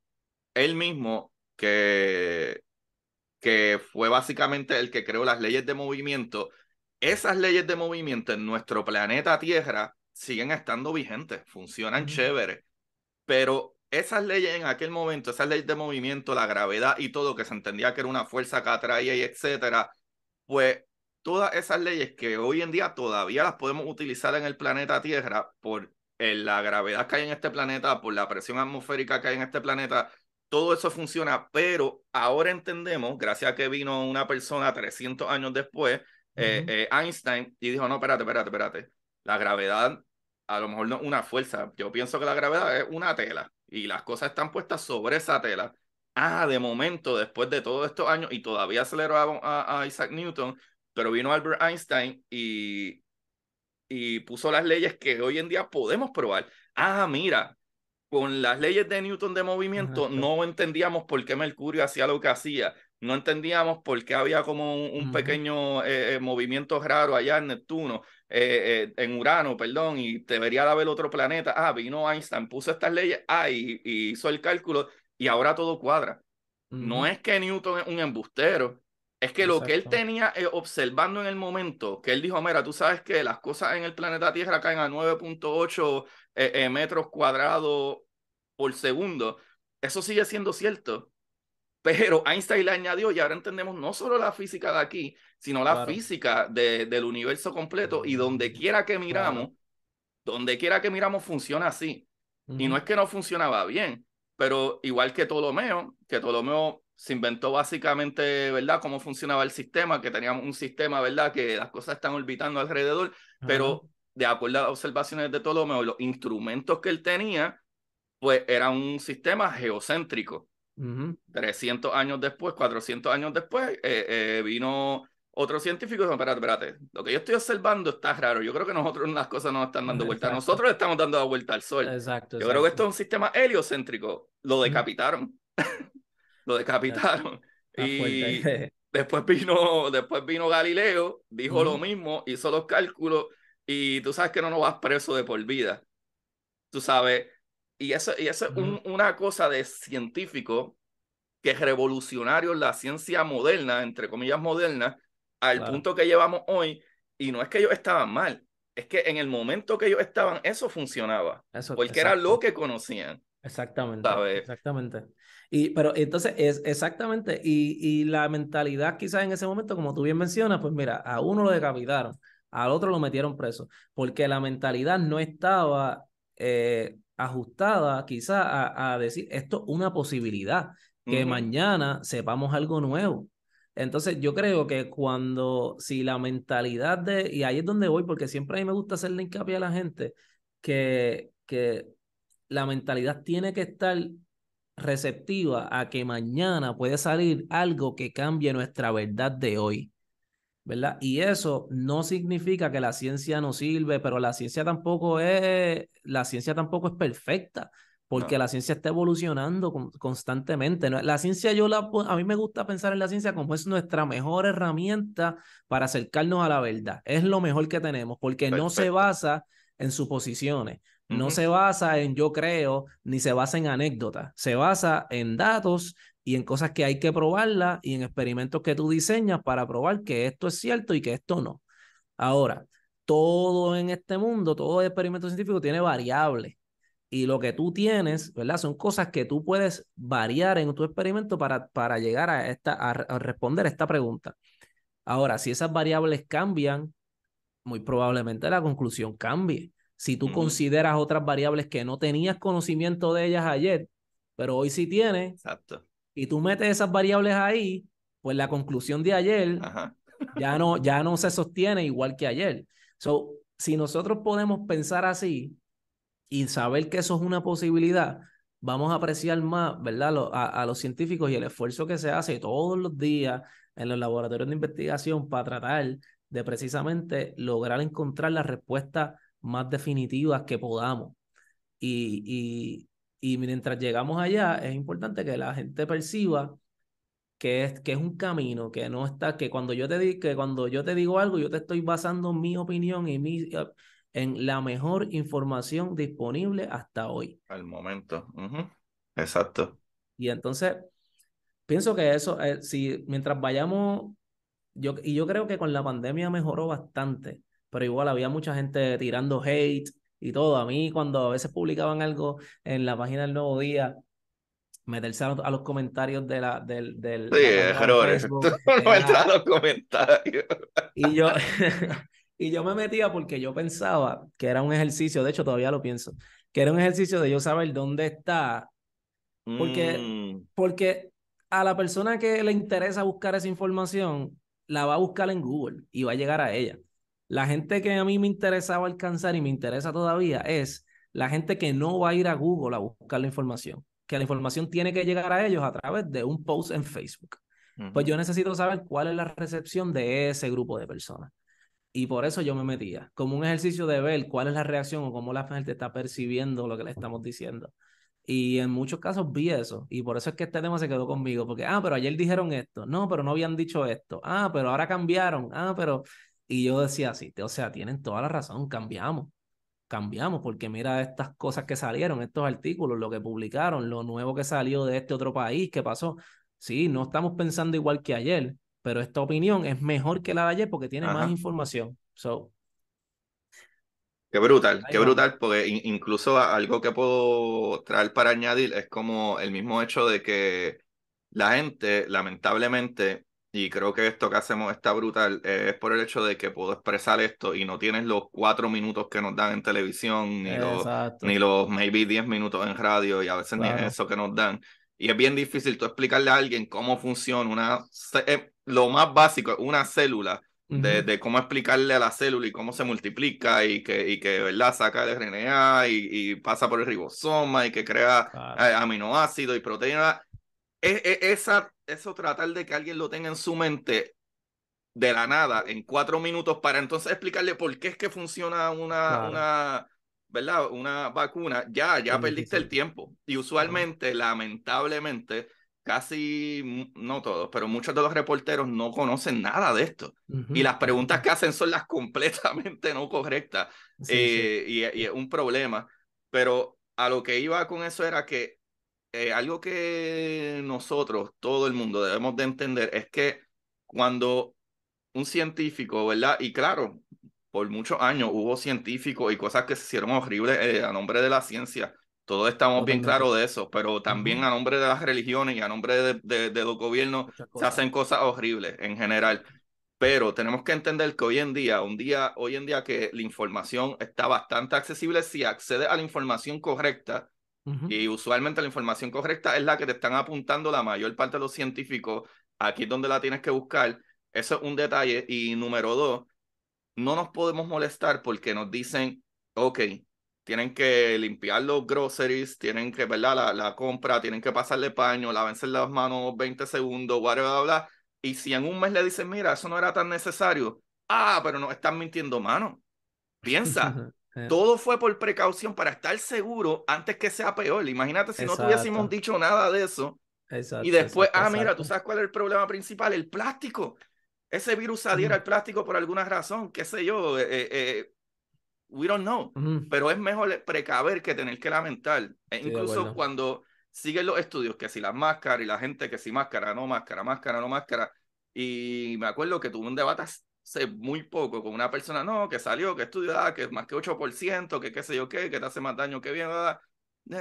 él mismo que, que fue básicamente el que creó las leyes de movimiento, esas leyes de movimiento en nuestro planeta Tierra siguen estando vigentes, funcionan chévere, pero esas leyes en aquel momento, esas leyes de movimiento, la gravedad y todo, que se entendía que era una fuerza que atraía y etcétera, pues todas esas leyes que hoy en día todavía las podemos utilizar en el planeta Tierra por la gravedad que hay en este planeta, por la presión atmosférica que hay en este planeta, todo eso funciona, pero ahora entendemos, gracias a que vino una persona 300 años después, eh, eh, Einstein, y dijo, no, espérate, espérate, espérate, la gravedad a lo mejor no es una fuerza, yo pienso que la gravedad es una tela y las cosas están puestas sobre esa tela. Ah, de momento, después de todos estos años, y todavía aceleró a Isaac Newton, pero vino Albert Einstein y y puso las leyes que hoy en día podemos probar. Ah, mira, con las leyes de Newton de movimiento no entendíamos por qué Mercurio hacía lo que hacía, no entendíamos por qué había como un, pequeño eh, eh, movimiento raro allá en Neptuno, eh, en Urano, perdón, y debería de haber otro planeta. Ah, vino Einstein, puso estas leyes, ah, y, hizo el cálculo y ahora todo cuadra. No es que Newton es un embustero, es que lo que él tenía eh, observando en el momento, que él dijo, mira, tú sabes que las cosas en el planeta Tierra caen a 9.8 eh, eh, metros cuadrados por segundo, eso sigue siendo cierto. Pero Einstein le añadió, y ahora entendemos no solo la física de aquí, sino la física del universo completo, y donde quiera que miramos, donde quiera que miramos funciona así. Y no es que no funcionaba bien, pero igual que Ptolomeo, que Ptolomeo se inventó básicamente, ¿verdad?, cómo funcionaba el sistema, que teníamos un sistema, ¿verdad?, que las cosas están orbitando alrededor, pero de acuerdo a las observaciones de Ptolomeo, los instrumentos que él tenía, pues era un sistema geocéntrico. 300 años después, 400 años después, eh, eh, vino otro científico y dijo, espérate, lo que yo estoy observando está raro. Yo creo que nosotros las cosas no están dando vuelta. Nosotros estamos dando la vuelta al sol. Exacto, yo creo que esto es un sistema heliocéntrico. Lo decapitaron. lo decapitaron. y después vino, después vino Galileo, dijo lo mismo, hizo los cálculos y tú sabes que no, nos vas preso de por vida. Tú sabes, y eso, y eso es una cosa de científico que es revolucionario la ciencia moderna, entre comillas moderna, al punto que llevamos hoy. Y no es que ellos estaban mal, es que en el momento que ellos estaban, eso funcionaba. porque era lo que conocían. Exactamente. Exactamente. Y, pero entonces, es exactamente, y, la mentalidad quizás en ese momento, como tú bien mencionas, pues mira, a uno lo decapitaron, al otro lo metieron preso, porque la mentalidad no estaba eh, ajustada quizás a, decir, esto es una posibilidad, que mañana sepamos algo nuevo. Entonces yo creo que cuando, si la mentalidad de, y ahí es donde voy, porque siempre a mí me gusta hacerle hincapié a la gente, que, que la mentalidad tiene que estar receptiva a que mañana puede salir algo que cambie nuestra verdad de hoy. ¿Verdad? Y eso no significa que la ciencia no sirve, pero la ciencia tampoco es, la ciencia tampoco es perfecta, porque la ciencia está evolucionando constantemente. La ciencia, yo la, a mí me gusta pensar en la ciencia como es nuestra mejor herramienta para acercarnos a la verdad. Es lo mejor que tenemos, porque no se basa en suposiciones. No se basa en yo creo, ni se basa en anécdotas, se basa en datos y en cosas que hay que probarla y en experimentos que tú diseñas para probar que esto es cierto y que esto no. Ahora, todo en este mundo, todo experimento científico tiene variables y lo que tú tienes, ¿verdad? Son cosas que tú puedes variar en tu experimento para, para llegar a, esta, a, a responder esta pregunta. Ahora, si esas variables cambian, muy probablemente la conclusión cambie. Si tú consideras otras variables que no tenías conocimiento de ellas ayer, pero hoy sí tienes, Exacto. y tú metes esas variables ahí, pues la conclusión de ayer ya, no, ya no se sostiene igual que ayer. So, si nosotros podemos pensar así y saber que eso es una posibilidad, vamos a apreciar más, ¿verdad?, a, a, los científicos y el esfuerzo que se hace todos los días en los laboratorios de investigación para tratar de precisamente lograr encontrar la respuesta más definitivas que podamos. Y, y, mientras llegamos allá, es importante que la gente perciba que es, que es un camino, que no está, que cuando yo te que cuando yo te digo algo, yo te estoy basando mi opinión y en la mejor información disponible hasta hoy. Al momento. Exacto. Y entonces, pienso que eso, eh, si mientras vayamos, yo, y yo creo que con la pandemia mejoró bastante, pero igual había mucha gente tirando hate y todo. A mí cuando a veces publicaban algo en la página del Nuevo Día, meterse a, los comentarios de la del del sí, errores no a los comentarios y yo y yo me metía porque yo pensaba que era un ejercicio de hecho todavía lo pienso que era un ejercicio de yo saber dónde está porque mm. porque a la persona que le interesa buscar esa información la va a buscar en Google y va a llegar a ella la gente que a mí me interesaba alcanzar y me interesa todavía es la gente que no va a ir a Google a buscar la información, que la información tiene que llegar a ellos a través de un post en Facebook. Pues yo necesito saber cuál es la recepción de ese grupo de personas. Y por eso yo me metía, como un ejercicio de ver cuál es la reacción o cómo la gente está percibiendo lo que le estamos diciendo. Y en muchos casos vi eso. Y por eso es que este tema se quedó conmigo. Porque, ah, pero ayer dijeron esto. No, pero no habían dicho esto. Ah, pero ahora cambiaron. Ah, pero y yo decía así, o sea, tienen toda la razón, cambiamos, cambiamos, porque mira estas cosas que salieron, estos artículos, lo que publicaron, lo nuevo que salió de este otro país, qué pasó. Sí, no estamos pensando igual que ayer, pero esta opinión es mejor que la de ayer porque tiene más información. Qué brutal, qué brutal, porque incluso algo que puedo traer para añadir es como el mismo hecho de que la gente, lamentablemente, y creo que esto que hacemos está brutal. Eh, es por el hecho de que puedo expresar esto y no tienes los cuatro minutos que nos dan en televisión, ni los, maybe diez minutos en radio, y a veces ni eso que nos dan. Y es bien difícil tú explicarle a alguien cómo funciona una. Eh, lo más básico una célula, de, cómo explicarle a la célula y cómo se multiplica y que, y que ¿verdad? saca el RNA y, pasa por el ribosoma y que crea eh, aminoácidos y proteínas esa, eso tratar de que alguien lo tenga en su mente de la nada en cuatro minutos para entonces explicarle por qué es que funciona una, una ¿verdad? Una vacuna, ya, ya perdiste el tiempo. Y usualmente, lamentablemente, casi, no todos, pero muchos de los reporteros no conocen nada de esto. Y las preguntas que hacen son las completamente no correctas. Eh, y, y es un problema. Pero a lo que iba con eso era que eh, algo que nosotros, todo el mundo, debemos de entender es que cuando un científico, ¿verdad? Y claro, por muchos años hubo científicos y cosas que se hicieron horribles eh, a nombre de la ciencia. Todos estamos bien claros de eso, pero también a nombre de las religiones y a nombre de, de, de los gobiernos se hacen cosas horribles en general. Pero tenemos que entender que hoy en día, un día, hoy en día que la información está bastante accesible, si accedes a la información correcta, y usualmente la información correcta es la que te están apuntando la mayor parte de los científicos. Aquí es donde la tienes que buscar. Eso es un detalle. Y número dos, no nos podemos molestar porque nos dicen, ok, tienen que limpiar los groceries, tienen que, ¿verdad? La, la compra, tienen que pasarle paño, lavarse las manos 20 segundos, bla, bla, bla. Y si en un mes le dicen, mira, eso no era tan necesario, ah, pero nos están mintiendo, mano. Piensa, Eh, Todo fue por precaución para estar seguro antes que sea peor. Imagínate si no tuviésemos dicho nada de eso. y después, ah, mira, tú sabes cuál es el problema principal, el plástico. Ese virus adhiera al plástico por alguna razón, qué sé yo, eh, eh, we don't know. Pero es mejor precaver que tener que lamentar. E incluso cuando siguen los estudios, que si las máscaras y la gente que si máscara, no máscara, máscara, no máscara. Y me acuerdo que tuve un debate sé, muy poco con una persona, no, que salió, que estudió, que ah, que más que 8%, que qué sé yo qué, que te hace más daño que bien, ah,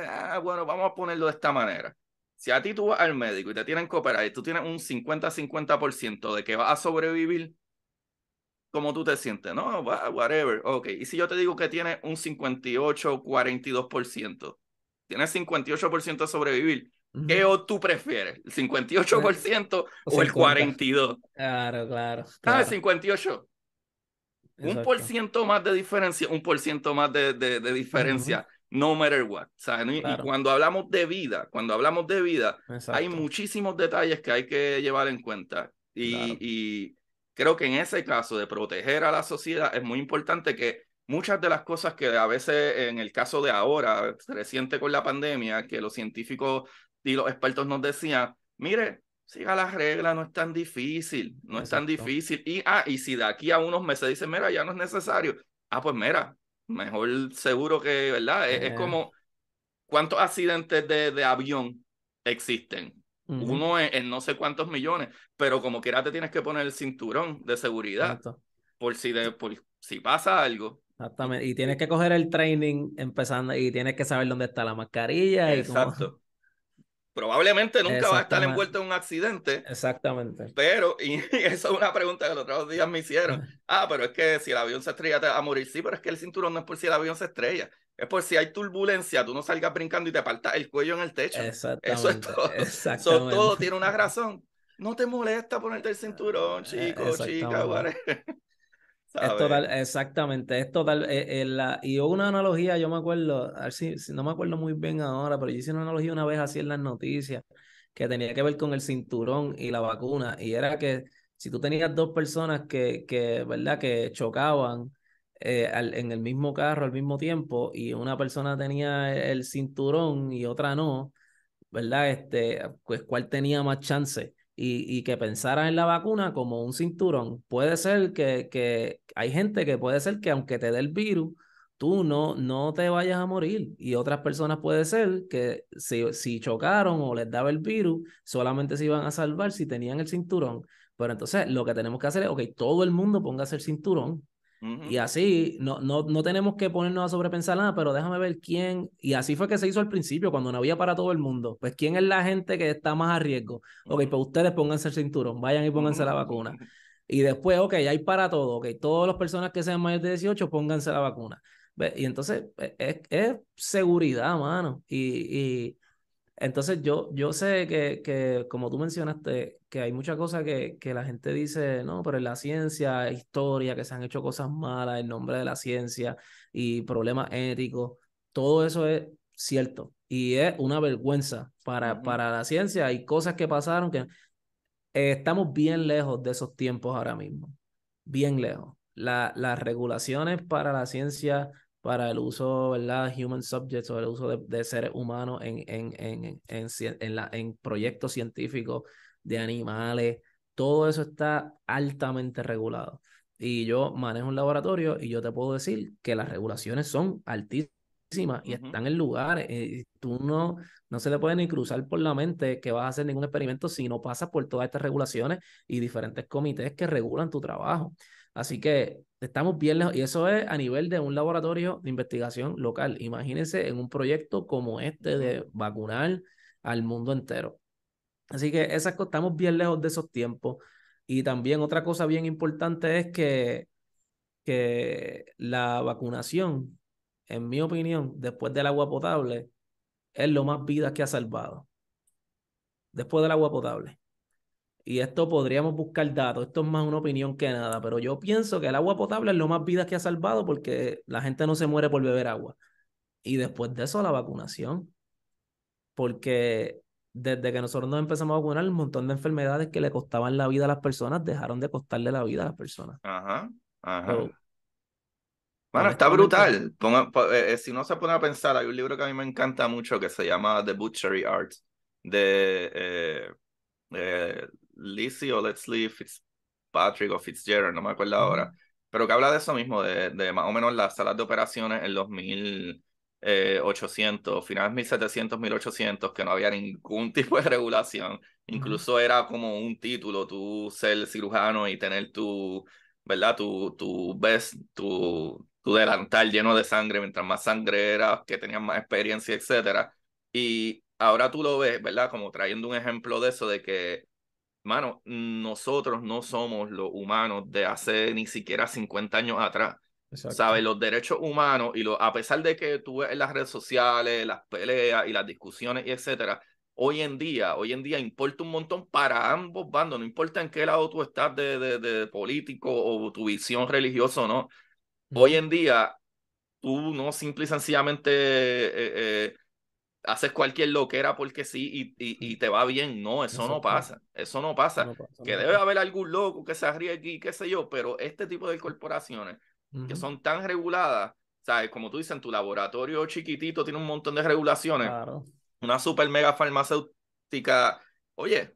ah, bueno, vamos a ponerlo de esta manera. Si a ti tú vas al médico y te tienen que operar y tú tienes un 50-50% de que vas a sobrevivir, como tú te sientes? No, whatever, ok. Y si yo te digo que tienes un 58-42%, tienes 58% de sobrevivir, ¿Qué o tú prefieres? ¿El 58% o, o el 42%? Claro, claro. Ah, claro. 58%. Un por ciento más de diferencia, un por ciento más de, de, diferencia, no matter what. ¿sabes? sea. Y cuando hablamos de vida, cuando hablamos de vida, hay muchísimos detalles que hay que llevar en cuenta. Y, y creo que en ese caso de proteger a la sociedad es muy importante que muchas de las cosas que a veces en el caso de ahora, reciente con la pandemia, que los científicos y los expertos nos decían, mire, siga las reglas, no es tan difícil, no es tan difícil. Y, ah, y si de aquí a unos meses dicen, mira, ya no es necesario, ah, pues mira, mejor seguro que, ¿verdad? E-, es, eh. como, ¿cuántos accidentes de, de avión existen? Uno en, en, no sé cuántos millones, pero como quiera te tienes que poner el cinturón de seguridad por si, de, por si pasa algo. Exactamente, y tienes que coger el training empezando y tienes que saber dónde está la mascarilla. Exacto probablemente nunca va a estar envuelto en un accidente. Exactamente. Pero, y, eso es una pregunta que los otros días me hicieron. Ah. ah, pero es que si el avión se estrella te va a morir. Sí, pero es que el cinturón no es por si el avión se estrella. Es por si hay turbulencia, tú no salgas brincando y te apartas el cuello en el techo. Eso es todo. Exactamente. Eso todo tiene una razón. No te molesta ponerte el cinturón, eh, chico, chica, whatever exactamente, es total. Eh, eh, y una analogía, yo me acuerdo, a ver si, no me acuerdo muy bien ahora, pero yo hice una analogía una vez así en las noticias, que tenía que ver con el cinturón y la vacuna, y era que si tú tenías dos personas que, que ¿verdad?, que chocaban eh, en el mismo carro al mismo tiempo, y una persona tenía e, el, cinturón y otra no, ¿verdad?, este, pues cuál tenía más chance y, que pensaran en la vacuna como un cinturón. Puede ser que, hay gente que puede ser que aunque te dé el virus, tú no, no te vayas a morir. Y otras personas puede ser que si, chocaron o les daba el virus, solamente se iban a salvar si tenían el cinturón. Pero entonces lo que tenemos que hacer es, ok, todo el mundo ponga el cinturón y así no, no, no tenemos que ponernos a sobrepensar nada, pero déjame ver quién. Y así fue que se hizo al principio, cuando no había para todo el mundo. Pues quién es la gente que está más a riesgo. Ok, pues ustedes pónganse el cinturón, vayan y pónganse la vacuna. Y después, ok, hay para todo. Ok, todas las personas que sean mayores de 18, pónganse la vacuna. Y entonces es, e, es seguridad, mano. Y, y, entonces yo, yo sé que, que, como tú mencionaste, que hay mucha cosa que, que la gente dice, no, pero en la ciencia, historia, que se han hecho cosas malas en nombre de la ciencia y problemas éticos, todo eso es cierto y es una vergüenza para, para la ciencia. Hay cosas que pasaron que eh, estamos bien lejos de esos tiempos ahora mismo, bien lejos. las regulaciones para la ciencia para el uso, ¿verdad? Human subjects o el uso de, seres humanos en, en, en, en, en, la, en proyectos científicos de animales. Todo eso está altamente regulado. Y yo manejo un laboratorio y yo te puedo decir que las regulaciones son altísimas y están en lugares. Eh, tú no, no se le puede ni cruzar por la mente que vas a hacer ningún experimento si no pasas por todas estas regulaciones y diferentes comités que regulan tu trabajo. Así que estamos bien lejos, y eso es a nivel de un laboratorio de investigación local. Imagínense en un proyecto como este de vacunar al mundo entero. Así que esas, estamos bien lejos de esos tiempos. Y también otra cosa bien importante es que, que la vacunación, en mi opinión, después del agua potable, es lo más vida que ha salvado. Después del agua potable y esto podríamos buscar datos, esto es más una opinión que nada, pero yo pienso que el agua potable es lo más vida que ha salvado porque la gente no se muere por beber agua. Y después de eso, la vacunación. Porque desde que nosotros nos empezamos a vacunar, un montón de enfermedades que le costaban la vida a las personas dejaron de costarle la vida a las personas. Ajá, ajá. bueno, está brutal. Eh, eh, si no se pone a pensar, hay un libro que a mí me encanta mucho que se llama The Butchery arts de eh, Lizzie o Leave Fitzpatrick o Fitzgerald, no me acuerdo ahora, pero que habla de eso mismo, de, de más o menos las salas de operaciones en los 1800, eh, finales 1700, 1800, que no había ningún tipo de regulación, incluso era como un título, tú ser cirujano y tener tu, ¿verdad? Tu, tu vest, tu, tu delantal lleno de sangre, mientras más sangre era, que tenías más experiencia, etcétera. Y ahora tú lo ves, ¿verdad? Como trayendo un ejemplo de eso, de que mano, nosotros no somos los humanos de hace ni siquiera 50 años atrás. ¿Sabes? Los derechos humanos y lo, a pesar de que tú ves en las redes sociales, las peleas y las discusiones y etcétera, hoy en día, hoy en día importa un montón para ambos bandos, no importa en qué lado tú estás de, de, de político o tu visión religiosa o no. Hoy en día, tú no simple y sencillamente eh, eh, haces cualquier loquera porque sí y, y, te va bien. No, eso, no pasa. Eso no pasa. que debe haber algún loco que se arriesgue y qué sé yo, pero este tipo de corporaciones que son tan reguladas, ¿sabes? Como tú dices, en tu laboratorio chiquitito tiene un montón de regulaciones. Una super mega farmacéutica. Oye,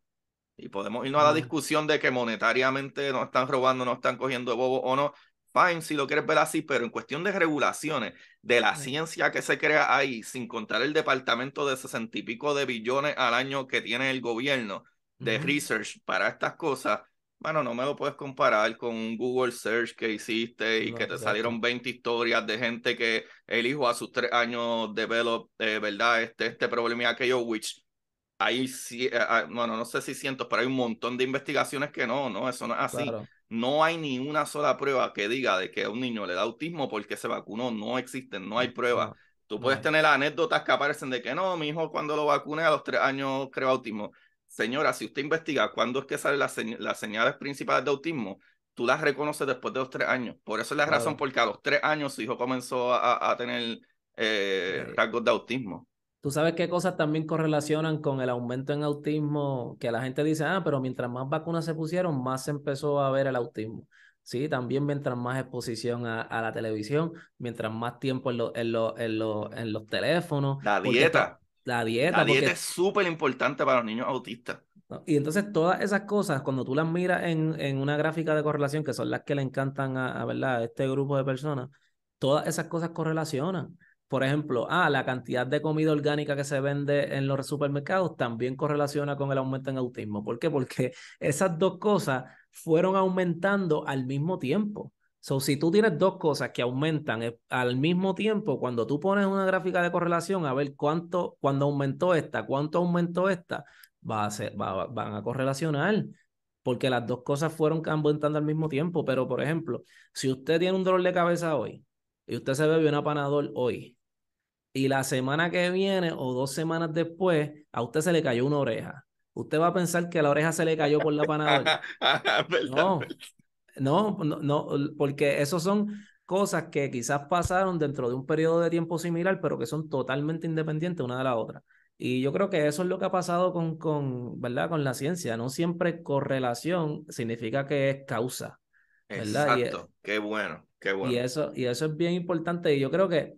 y podemos irnos a la discusión de que monetariamente nos están robando, nos están cogiendo de bobo o no. Fine, si lo quieres ver así, pero en cuestión de regulaciones, de la ciencia que se crea ahí, sin contar el departamento de sesenta y pico de billones al año que tiene el gobierno de research para estas cosas, bueno, no me lo puedes comparar con un Google search que hiciste y que te salieron 20 historias de gente que el hijo a sus tres años develop, eh, ¿verdad? Este, este problema y aquello, which hay, sí, eh, ah, bueno, no sé si cientos, pero hay un montón de investigaciones que no, no, eso no es así. No hay ni una sola prueba que diga de que a un niño le da autismo porque se vacunó. No existen, no hay pruebas. Tú puedes tener anécdotas que aparecen de que no, mi hijo cuando lo vacuné a los tres años creó autismo. Señora, si usted investiga cuándo es que salen las, señales principales de autismo, tú las reconoces después de los tres años. Por eso es la razón por que a los tres años su hijo comenzó a, tener eh, eh, rasgos de autismo. Tú sabes qué cosas también correlacionan con el aumento en autismo, que la gente dice, ah, pero mientras más vacunas se pusieron, más se empezó a ver el autismo. Sí, también mientras más exposición a, la televisión, mientras más tiempo en, en, en, los teléfonos. La dieta. La dieta. La dieta es súper importante para los niños autistas. Y entonces todas esas cosas, cuando tú las miras en, una gráfica de correlación, que son las que le encantan a, a este grupo de personas, todas esas cosas correlacionan por ejemplo, ah, la cantidad de comida orgánica que se vende en los supermercados también correlaciona con el aumento en autismo. ¿Por qué? Porque esas dos cosas fueron aumentando al mismo tiempo. So, si tú tienes dos cosas que aumentan eh, al mismo tiempo, cuando tú pones una gráfica de correlación a ver cuánto, cuando aumentó esta, cuánto aumentó esta, va a ser, van a correlacionar, porque las dos cosas fueron aumentando al mismo tiempo. Pero, por ejemplo, si usted tiene un dolor de cabeza hoy y usted se bebe un apanador hoy, y la semana que viene o dos semanas después a usted se le cayó una oreja. Usted va a pensar que la oreja se le cayó por la panadería. Ah, no, no, no, porque esos son cosas que quizás pasaron dentro de un periodo de tiempo similar, pero que son totalmente independientes una de la otra. Y yo creo que eso es lo que ha pasado con, con, ¿verdad? con la ciencia. No siempre correlación significa que es causa. Exacto. qué bueno, qué bueno. eso, y eso es bien importante. Y yo creo que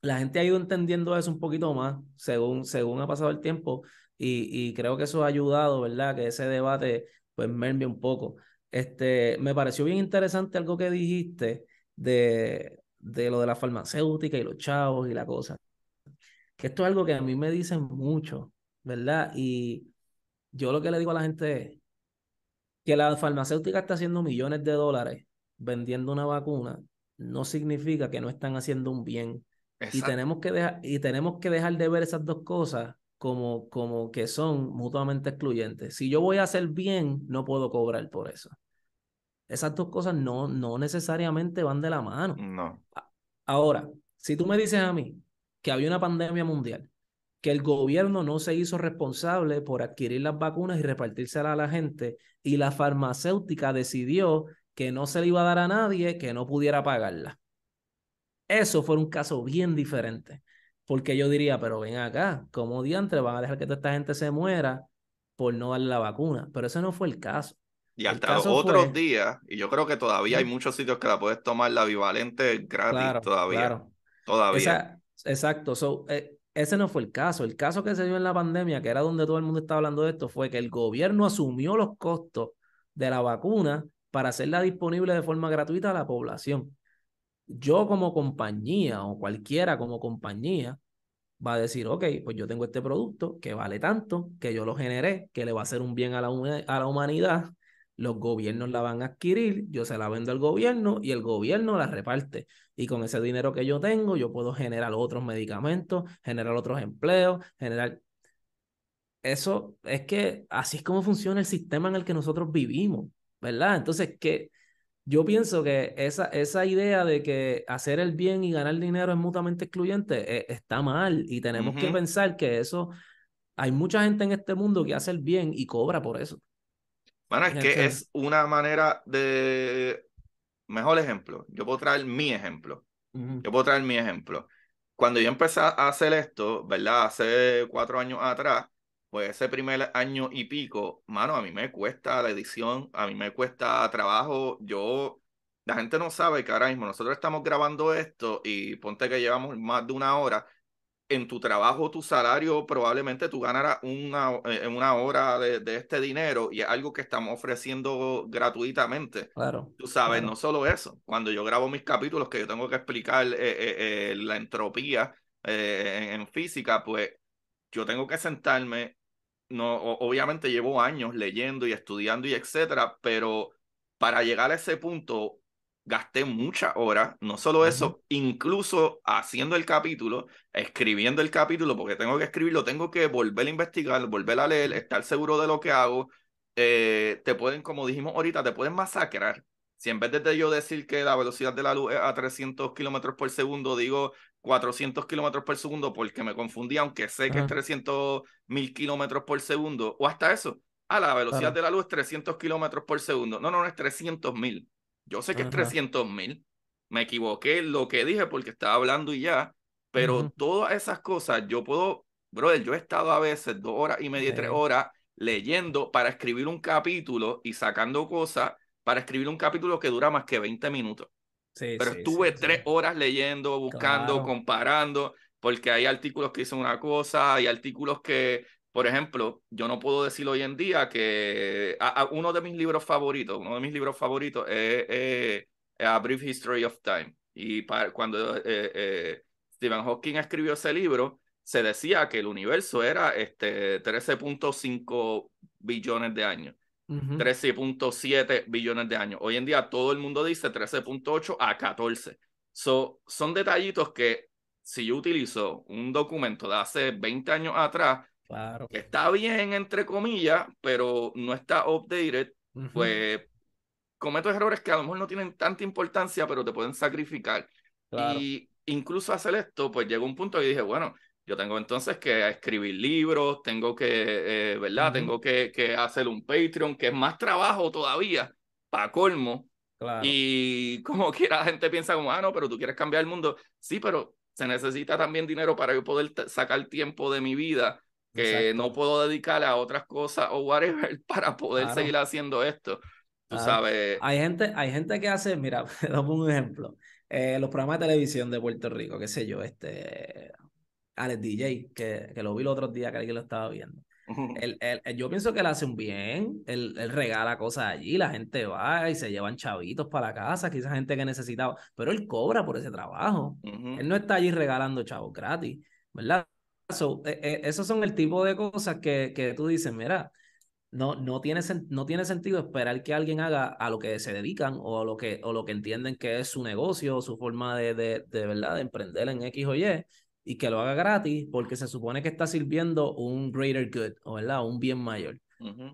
la gente ha ido entendiendo eso un poquito más según, según ha pasado el tiempo y, creo que eso ha ayudado, ¿verdad? Que ese debate pues merme un poco. Este, me pareció bien interesante algo que dijiste de, de lo de la farmacéutica y los chavos y la cosa. Que esto es algo que a mí me dicen mucho, ¿verdad? Y yo lo que le digo a la gente es que la farmacéutica está haciendo millones de dólares vendiendo una vacuna, no significa que no están haciendo un bien y tenemos, que dejar, y tenemos que dejar de ver esas dos cosas como, como que son mutuamente excluyentes. Si yo voy a hacer bien, no puedo cobrar por eso. Esas dos cosas no, no necesariamente van de la mano. No. Ahora, si tú me dices a mí que había una pandemia mundial, que el gobierno no se hizo responsable por adquirir las vacunas y repartírselas a la gente, y la farmacéutica decidió que no se le iba a dar a nadie que no pudiera pagarla. Eso fue un caso bien diferente, porque yo diría, pero ven acá, ¿cómo diantre van a dejar que toda esta gente se muera por no darle la vacuna? Pero ese no fue el caso. Y hasta otros días, y yo creo que todavía hay muchos sitios que la puedes tomar la bivalente gratis todavía. Claro. Todavía. exacto. Eh, ese no fue el caso. El caso que se dio en la pandemia, que era donde todo el mundo estaba hablando de esto, fue que el gobierno asumió los costos de la vacuna para hacerla disponible de forma gratuita a la población yo como compañía o cualquiera como compañía va a decir, ok, pues yo tengo este producto que vale tanto, que yo lo generé, que le va a hacer un bien a la, a la humanidad, los gobiernos la van a adquirir, yo se la vendo al gobierno y el gobierno la reparte. Y con ese dinero que yo tengo, yo puedo generar otros medicamentos, generar otros empleos, generar... Eso es que así es como funciona el sistema en el que nosotros vivimos, ¿verdad? Entonces, ¿qué...? yo pienso que esa, esa idea de que hacer el bien y ganar dinero es mutuamente excluyente eh, está mal y tenemos que pensar que eso, hay mucha gente en este mundo que hace el bien y cobra por eso. Bueno, es que, es una manera de... Mejor ejemplo, yo puedo traer mi ejemplo. Yo puedo traer mi ejemplo. Cuando yo empecé a hacer esto, ¿verdad? Hace cuatro años atrás, pues ese primer año y pico, mano, a mí me cuesta la edición, a mí me cuesta trabajo, yo, la gente no sabe que ahora mismo nosotros estamos grabando esto y ponte que llevamos más de una hora, en tu trabajo, tu salario, probablemente tú ganarás una, eh, en una hora de, este dinero y es algo que estamos ofreciendo gratuitamente. Claro. Tú sabes, no solo eso, cuando yo grabo mis capítulos que yo tengo que explicar eh, eh, la entropía en física, pues yo tengo que sentarme no, obviamente llevo años leyendo y estudiando y etcétera, pero para llegar a ese punto gasté mucha hora. no solo eso, incluso haciendo el capítulo, escribiendo el capítulo, porque tengo que escribirlo, tengo que volver a investigar, volver a leer, estar seguro de lo que hago. Eh, te pueden, como dijimos ahorita, te pueden masacrar. Si en vez de yo decir que la velocidad de la luz es a 300 kilómetros por segundo, digo 400 kilómetros por segundo porque me confundí, aunque sé que es 300 mil kilómetros por segundo, o hasta eso, a ah, la velocidad de la luz es 300 kilómetros por segundo. No, no, no es 300 mil. Yo sé que es 300 mil. Me equivoqué lo que dije porque estaba hablando y ya, pero todas esas cosas yo puedo, brother, yo he estado a veces dos horas y media, tres horas leyendo para escribir un capítulo y sacando cosas para escribir un capítulo que dura más que 20 minutos pero estuve tres horas leyendo, buscando, comparando, porque hay artículos que dicen una cosa, hay artículos que, por ejemplo, yo no puedo decir hoy en día que uno de mis libros favoritos, uno de mis libros favoritos es, eh, A Brief History of Time. Y cuando eh, eh, Stephen Hawking escribió ese libro, se decía que el universo era este, 13.5 billones de años. 13.7 billones de años. Hoy en día todo el mundo dice 13.8 a 14. son detallitos que si yo utilizo un documento de hace 20 años atrás, claro. está bien entre comillas, pero no está updated, pues cometo errores que a lo mejor no tienen tanta importancia, pero te pueden sacrificar. Y incluso hacer esto, pues llegó un punto y dije, bueno, yo tengo entonces que escribir libros, tengo que, eh, ¿verdad? Tengo que, que, hacer un Patreon, que es más trabajo todavía, para colmo. Y como quiera, la gente piensa como, ah, no, pero tú quieres cambiar el mundo. Sí, pero se necesita también dinero para yo poder sacar tiempo de mi vida, que no puedo dedicar a otras cosas o whatever para poder seguir haciendo esto. Tú sabes. Hay gente, hay gente que hace, mira, dame un ejemplo. Eh, los programas de televisión de Puerto Rico, qué sé yo, este, al DJ, que, que lo vi el otro día, que alguien lo estaba viendo. yo pienso que le hace un bien, él, regala cosas allí, la gente va y se llevan chavitos para la casa, quizás gente que necesitaba, pero él cobra por ese trabajo. Él no está allí regalando chavos gratis, ¿verdad? eso e, e, esos son el tipo de cosas que, que tú dices, mira, no, no, tiene, no tiene sentido esperar que alguien haga a lo que se dedican o a lo que, o lo que entienden que es su negocio o su forma de, de, de, ¿verdad? de emprender en X o Y y que lo haga gratis porque se supone que está sirviendo un greater good, o ¿verdad? un bien mayor.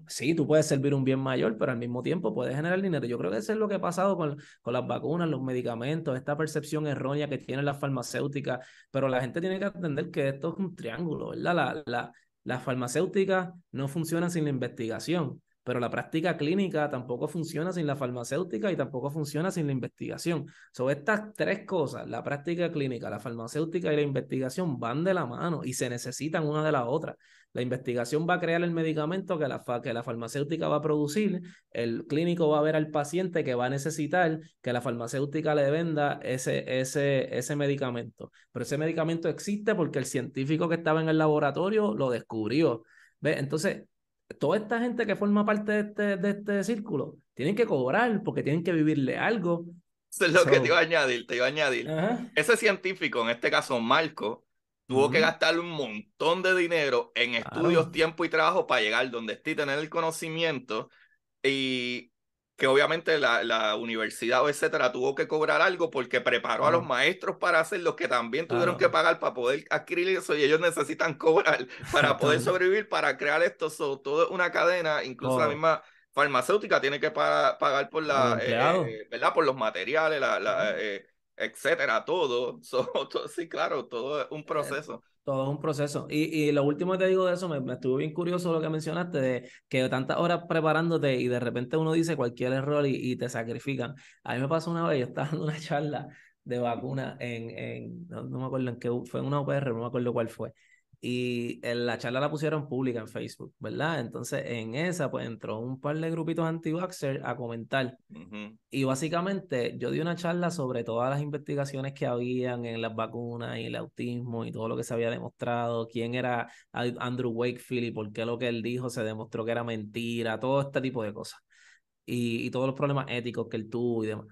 Sí, tú puedes servir un bien mayor, pero al mismo tiempo puedes generar dinero. Yo creo que eso es lo que ha pasado con, con las vacunas, los medicamentos, esta percepción errónea que tienen las farmacéuticas, pero la gente tiene que entender que esto es un triángulo, ¿verdad? La, la, las farmacéuticas no funcionan sin la investigación pero la práctica clínica tampoco funciona sin la farmacéutica y tampoco funciona sin la investigación. Sobre estas tres cosas, la práctica clínica, la farmacéutica y la investigación van de la mano y se necesitan una de la otra. La investigación va a crear el medicamento que la, farmacéutica va a producir, el clínico va a ver al paciente que va a necesitar que la farmacéutica le venda ese, ese, ese medicamento. Pero ese medicamento existe porque el científico que estaba en el laboratorio lo descubrió. ve Entonces, toda esta gente que forma parte de este, de este círculo tienen que cobrar porque tienen que vivirle algo. Eso es lo que te iba a añadir, te iba a añadir. Ese científico, en este caso Marco, tuvo que gastar un montón de dinero en estudios, tiempo y trabajo para llegar donde esté tener el conocimiento. Y obviamente la, universidad o etcétera tuvo que cobrar algo porque preparó a los maestros para hacer los que también tuvieron que pagar para poder adquirir eso y ellos necesitan cobrar para poder sobrevivir, para crear esto, Todo todo una cadena, incluso la misma farmacéutica tiene que pagar por la, eh, eh, eh, ¿verdad? Por los materiales, la, etcétera, todo. todo. Sí, claro, todo es un proceso. Todo es un proceso. Y, y lo último que te digo de eso, me, me estuvo bien curioso lo que mencionaste, de que tantas horas preparándote y de repente uno dice cualquier error y, te sacrifican. A mí me pasó una vez, yo estaba dando una charla de vacuna en, en no, no, me acuerdo en qué, fue en una OPR, no me acuerdo cuál fue y la charla la pusieron pública en Facebook, ¿verdad? Entonces en esa pues entró un par de grupitos anti-vaxxer a comentar y básicamente yo di una charla sobre todas las investigaciones que habían en las vacunas y el autismo y todo lo que se había demostrado, quién era Andrew Wakefield y por qué lo que él dijo se demostró que era mentira, todo este tipo de cosas y, y todos los problemas éticos que él tuvo y demás.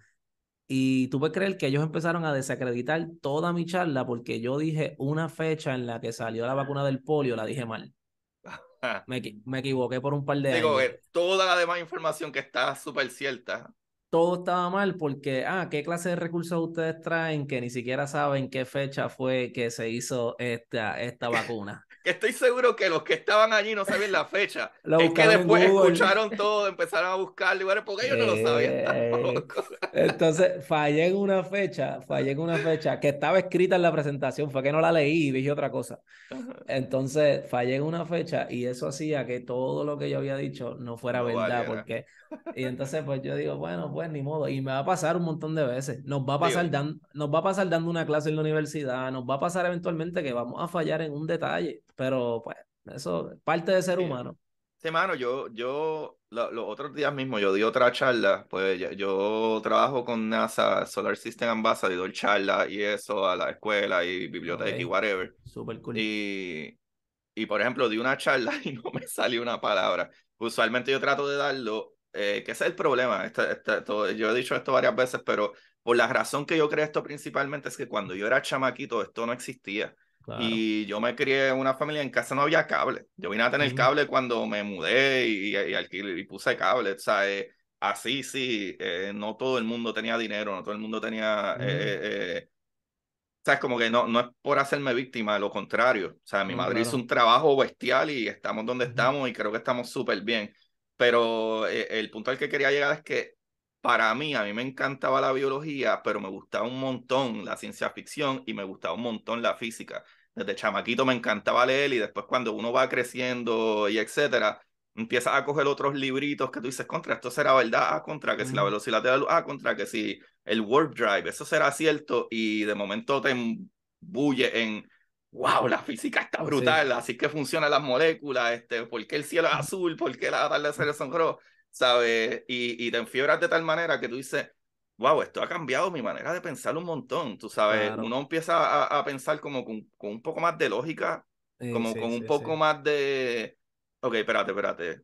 Y tú puedes creer que ellos empezaron a desacreditar toda mi charla porque yo dije una fecha en la que salió la vacuna del polio, la dije mal. Me, equivoqué por un par de Digo, años. Eh, toda la demás información que está súper cierta. Todo estaba mal porque, ah, ¿qué clase de recursos ustedes traen que ni siquiera saben qué fecha fue que se hizo esta, esta vacuna? estoy seguro que los que estaban allí no sabían la fecha. Lo es que después escucharon todo, empezaron a buscar lugares porque ellos no lo sabían eh, Entonces, fallé en una fecha, fallé en una fecha que estaba escrita en la presentación, fue que no la leí y dije otra cosa. Entonces, fallé en una fecha y eso hacía que todo lo que yo había dicho no fuera verdad, porque y entonces pues yo digo, bueno, pues ni modo, y me va a pasar un montón de veces. Nos va a pasar nos va a pasar dando una clase en la universidad, nos va a pasar eventualmente que vamos a fallar en un detalle. Pero pues, eso parte de ser humano. Sí, mano, yo, yo los otros días mismo, yo di otra charla, pues yo trabajo con NASA, Solar System Ambassador, y doy charlas y eso a la escuela y biblioteca y whatever. Súper cool. Y, y por ejemplo, di una charla y no me salió una palabra. Usualmente yo trato de darlo, eh, que es el problema. Este, este yo he dicho esto varias veces, pero por la razón que yo creo esto principalmente es que cuando yo era chamaquito esto no existía. Y yo me crié en una familia, en casa no había cable. Yo vine a tener cable cuando me mudé y, alquilé, y puse cable. O sea, eh, así sí, eh, no todo el mundo tenía dinero, no todo el mundo tenía... Eh, o sea, es como que no, no es por hacerme víctima, lo contrario. O sea, mi madre hizo un trabajo bestial y estamos donde estamos y creo que estamos súper bien. Pero el punto al que quería llegar es que para mí, a mí me encantaba la biología, pero me gustaba un montón la ciencia ficción y me gustaba un montón la física. Desde chamaquito me encantaba leer y después cuando uno va creciendo y etcétera, empiezas a coger otros libritos que tú dices, contra, esto será verdad, ah, contra, que si la velocidad de la luz, ah, contra, que si el warp drive, eso será cierto y de momento te embulle en, wow, la física está brutal, así que funcionan las moléculas, este, ¿por qué el cielo es azul? ¿Por qué las se son sonoro? ¿sabes? Y, te enfiebras de tal manera que tú dices, wow, esto ha cambiado mi manera de pensar un montón, tú sabes, uno empieza a, pensar como con, con, un poco más de lógica, como con un poco más de, ok, espérate, espérate,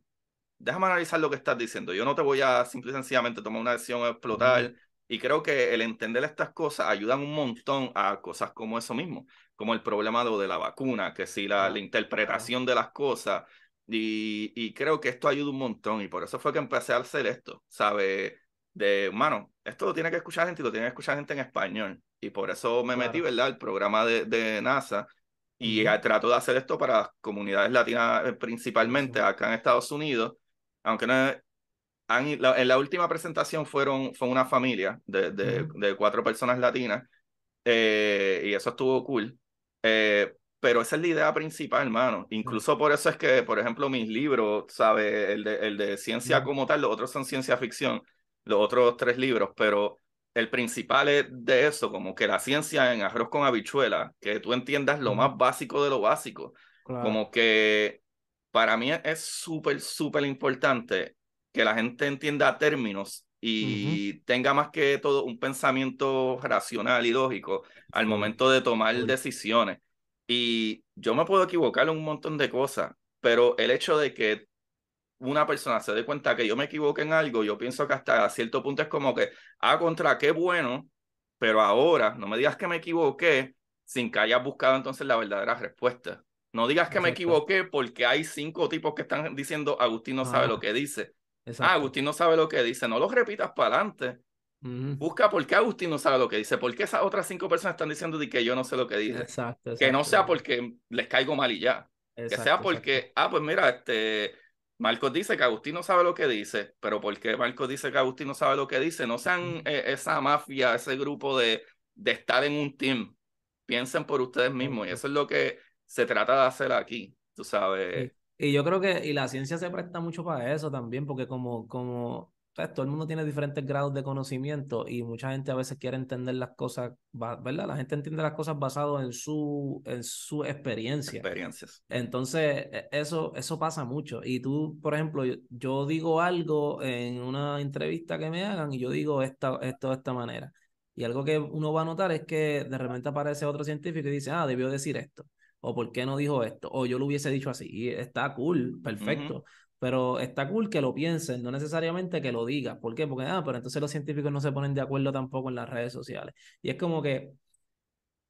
déjame analizar lo que estás diciendo, yo no te voy a simple y sencillamente tomar una decisión explotar, y creo que el entender estas cosas ayudan un montón a cosas como eso mismo, como el problema de, la vacuna, que si la, interpretación de las cosas, y, y, creo que esto ayuda un montón y por eso fue que empecé a hacer esto, ¿sabes? De, mano, esto lo tiene que escuchar gente y lo tiene que escuchar gente en español. Y por eso me metí, ¿verdad?, al programa de, de NASA y trato de hacer esto para comunidades latinas eh, principalmente acá en Estados Unidos, aunque no, en la última presentación fueron, fue una familia de, de, cuatro personas latinas eh, y eso estuvo cool. Eh, pero esa es la idea principal, hermano. Mm. Incluso por eso es que, por ejemplo, mis libros, ¿sabes? El de, el de ciencia como tal, los otros son ciencia ficción, los otros tres libros, pero el principal es de eso, como que la ciencia en arroz con habichuela, que tú entiendas lo más básico de lo básico. Como que para mí es súper, súper importante que la gente entienda términos y tenga más que todo un pensamiento racional y lógico al momento de tomar decisiones. Y yo me puedo equivocar en un montón de cosas, pero el hecho de que una persona se dé cuenta que yo me equivoqué en algo, yo pienso que hasta cierto punto es como que, ah, contra, qué bueno, pero ahora no me digas que me equivoqué sin que hayas buscado entonces la verdadera respuesta. No digas que me equivoqué porque hay cinco tipos que están diciendo Agustín no sabe lo que dice. Ah, Agustín no sabe lo que dice. No lo repitas para adelante. Busca por qué Agustín no sabe lo que dice, por qué esas otras cinco personas están diciendo que yo no sé lo que dice, que no sea porque les caigo mal y ya. que sea porque, ah, pues mira, este, Marcos dice que Agustín no sabe lo que dice, pero ¿por qué Marcos dice que Agustín no sabe lo que dice? No sean eh, esa mafia, ese grupo de, de estar en un team. Piensen por ustedes mismos y eso es lo que se trata de hacer aquí, tú sabes. Y, yo creo que y la ciencia se presta mucho para eso también, porque como, como pues, todo el mundo tiene diferentes grados de conocimiento y mucha gente a veces quiere entender las cosas, ¿verdad? La gente entiende las cosas basado en su, en su experiencia. Experiencias. Entonces, e, eso, eso pasa mucho. Y tú, por ejemplo, yo, digo algo en una entrevista que me hagan y yo digo esta, esto de esta manera. Y algo que uno va a notar es que de repente aparece otro científico y dice, ah, debió decir esto o por qué no dijo esto, o yo lo hubiese dicho así, y está cool, perfecto, pero está cool que lo piensen, no necesariamente que lo digas. ¿Por qué? Porque, ah, pero entonces los científicos no se ponen de acuerdo tampoco en las redes sociales. Y es como que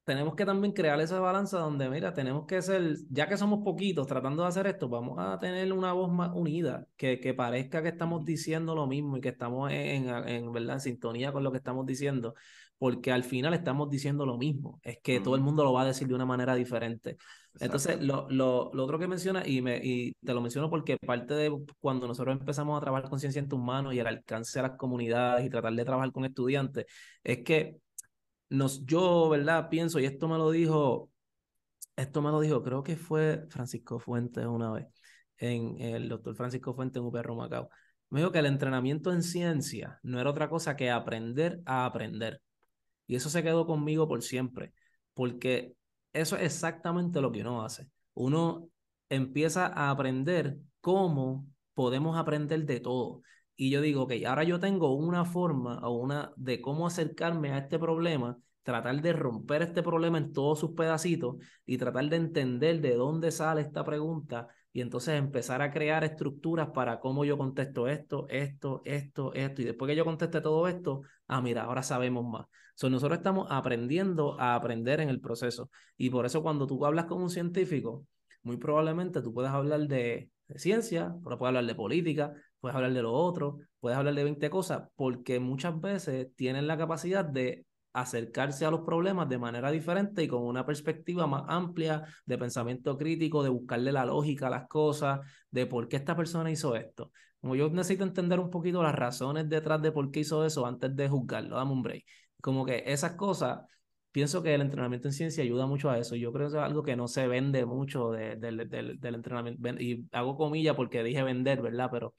tenemos que también crear esa balanza donde, mira, tenemos que ser, ya que somos poquitos tratando de hacer esto, vamos a tener una voz más unida, que, que parezca que estamos diciendo lo mismo y que estamos en, en, ¿verdad? en sintonía con lo que estamos diciendo, porque al final estamos diciendo lo mismo, es que todo el mundo lo va a decir de una manera diferente. Entonces, lo, lo, lo, otro que menciona, y, me, y te lo menciono porque parte de cuando nosotros empezamos a trabajar con ciencia en tus y al alcance a las comunidades y tratar de trabajar con estudiantes, es que nos, yo, ¿verdad? Pienso, y esto me lo dijo, esto me lo dijo, creo que fue Francisco Fuentes una vez, en el doctor Francisco Fuentes en UPR Macao. Me dijo que el entrenamiento en ciencia no era otra cosa que aprender a aprender. Y eso se quedó conmigo por siempre, porque eso es exactamente lo que uno hace. Uno empieza a aprender cómo podemos aprender de todo. Y yo digo, ok, ahora yo tengo una forma o una de cómo acercarme a este problema, tratar de romper este problema en todos sus pedacitos y tratar de entender de dónde sale esta pregunta y entonces empezar a crear estructuras para cómo yo contesto esto, esto, esto, esto. Y después que yo conteste todo esto, ah, mira, ahora sabemos más. So, nosotros estamos aprendiendo a aprender en el proceso. Y por eso cuando tú hablas con un científico, muy probablemente tú puedes hablar de, de ciencia, pero puedes hablar de política, puedes hablar de lo otro, puedes hablar de 20 cosas, porque muchas veces tienen la capacidad de acercarse a los problemas de manera diferente y con una perspectiva más amplia de pensamiento crítico, de buscarle la lógica a las cosas, de por qué esta persona hizo esto. Como yo necesito entender un poquito las razones detrás de por qué hizo eso antes de juzgarlo, dame un break. Como que esas cosas, pienso que el entrenamiento en ciencia ayuda mucho a eso. Yo creo que es algo que no se vende mucho de, del entrenamiento, y hago comillas porque dije vender, ¿verdad? Pero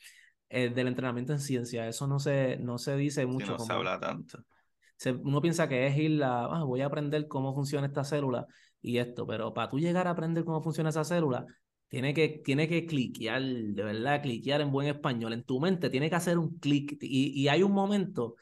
eh, del entrenamiento en ciencia, eso no se, no se dice mucho. no se habla tanto. uno piensa que es ir a, ah, voy a aprender cómo funciona esta célula y esto, pero para tú llegar a aprender cómo funciona esa célula, tiene que, tiene que cliquear, de verdad, cliquear en buen español. En tu mente tiene que hacer un clic. Y, y, hay un momento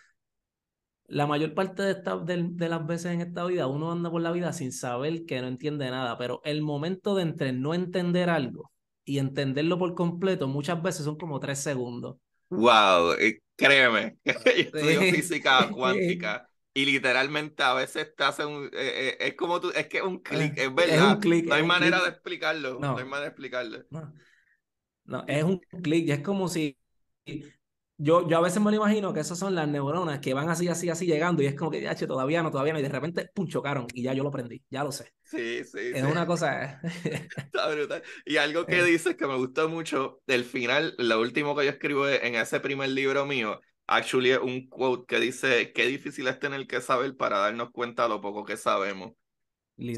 la mayor parte de, esta, de, las veces en esta vida uno anda por la vida sin saber que no entiende nada, pero el momento de entre no entender algo y entenderlo por completo muchas veces son como tres segundos. Wow, eh, créeme, yo estudio física cuántica y literalmente a veces te hace un, eh, eh, es como tú, es que un clic, es verdad, no hay manera de explicarlo, no. hay manera de explicarlo. No, no es un clic, es como si yo, yo a veces me lo imagino que esas son las neuronas que van así, así, así llegando y es como que, ya, todavía no, todavía no, y de repente, pum, chocaron y ya yo lo aprendí, ya lo sé. Sí, sí. Es una cosa. Eh. brutal. Y algo que eh. dices que me gustó mucho, del final, lo último que yo escribo e, en ese primer libro mío, actually es un quote que dice, qué difícil es tener que saber para darnos cuenta de lo poco que sabemos.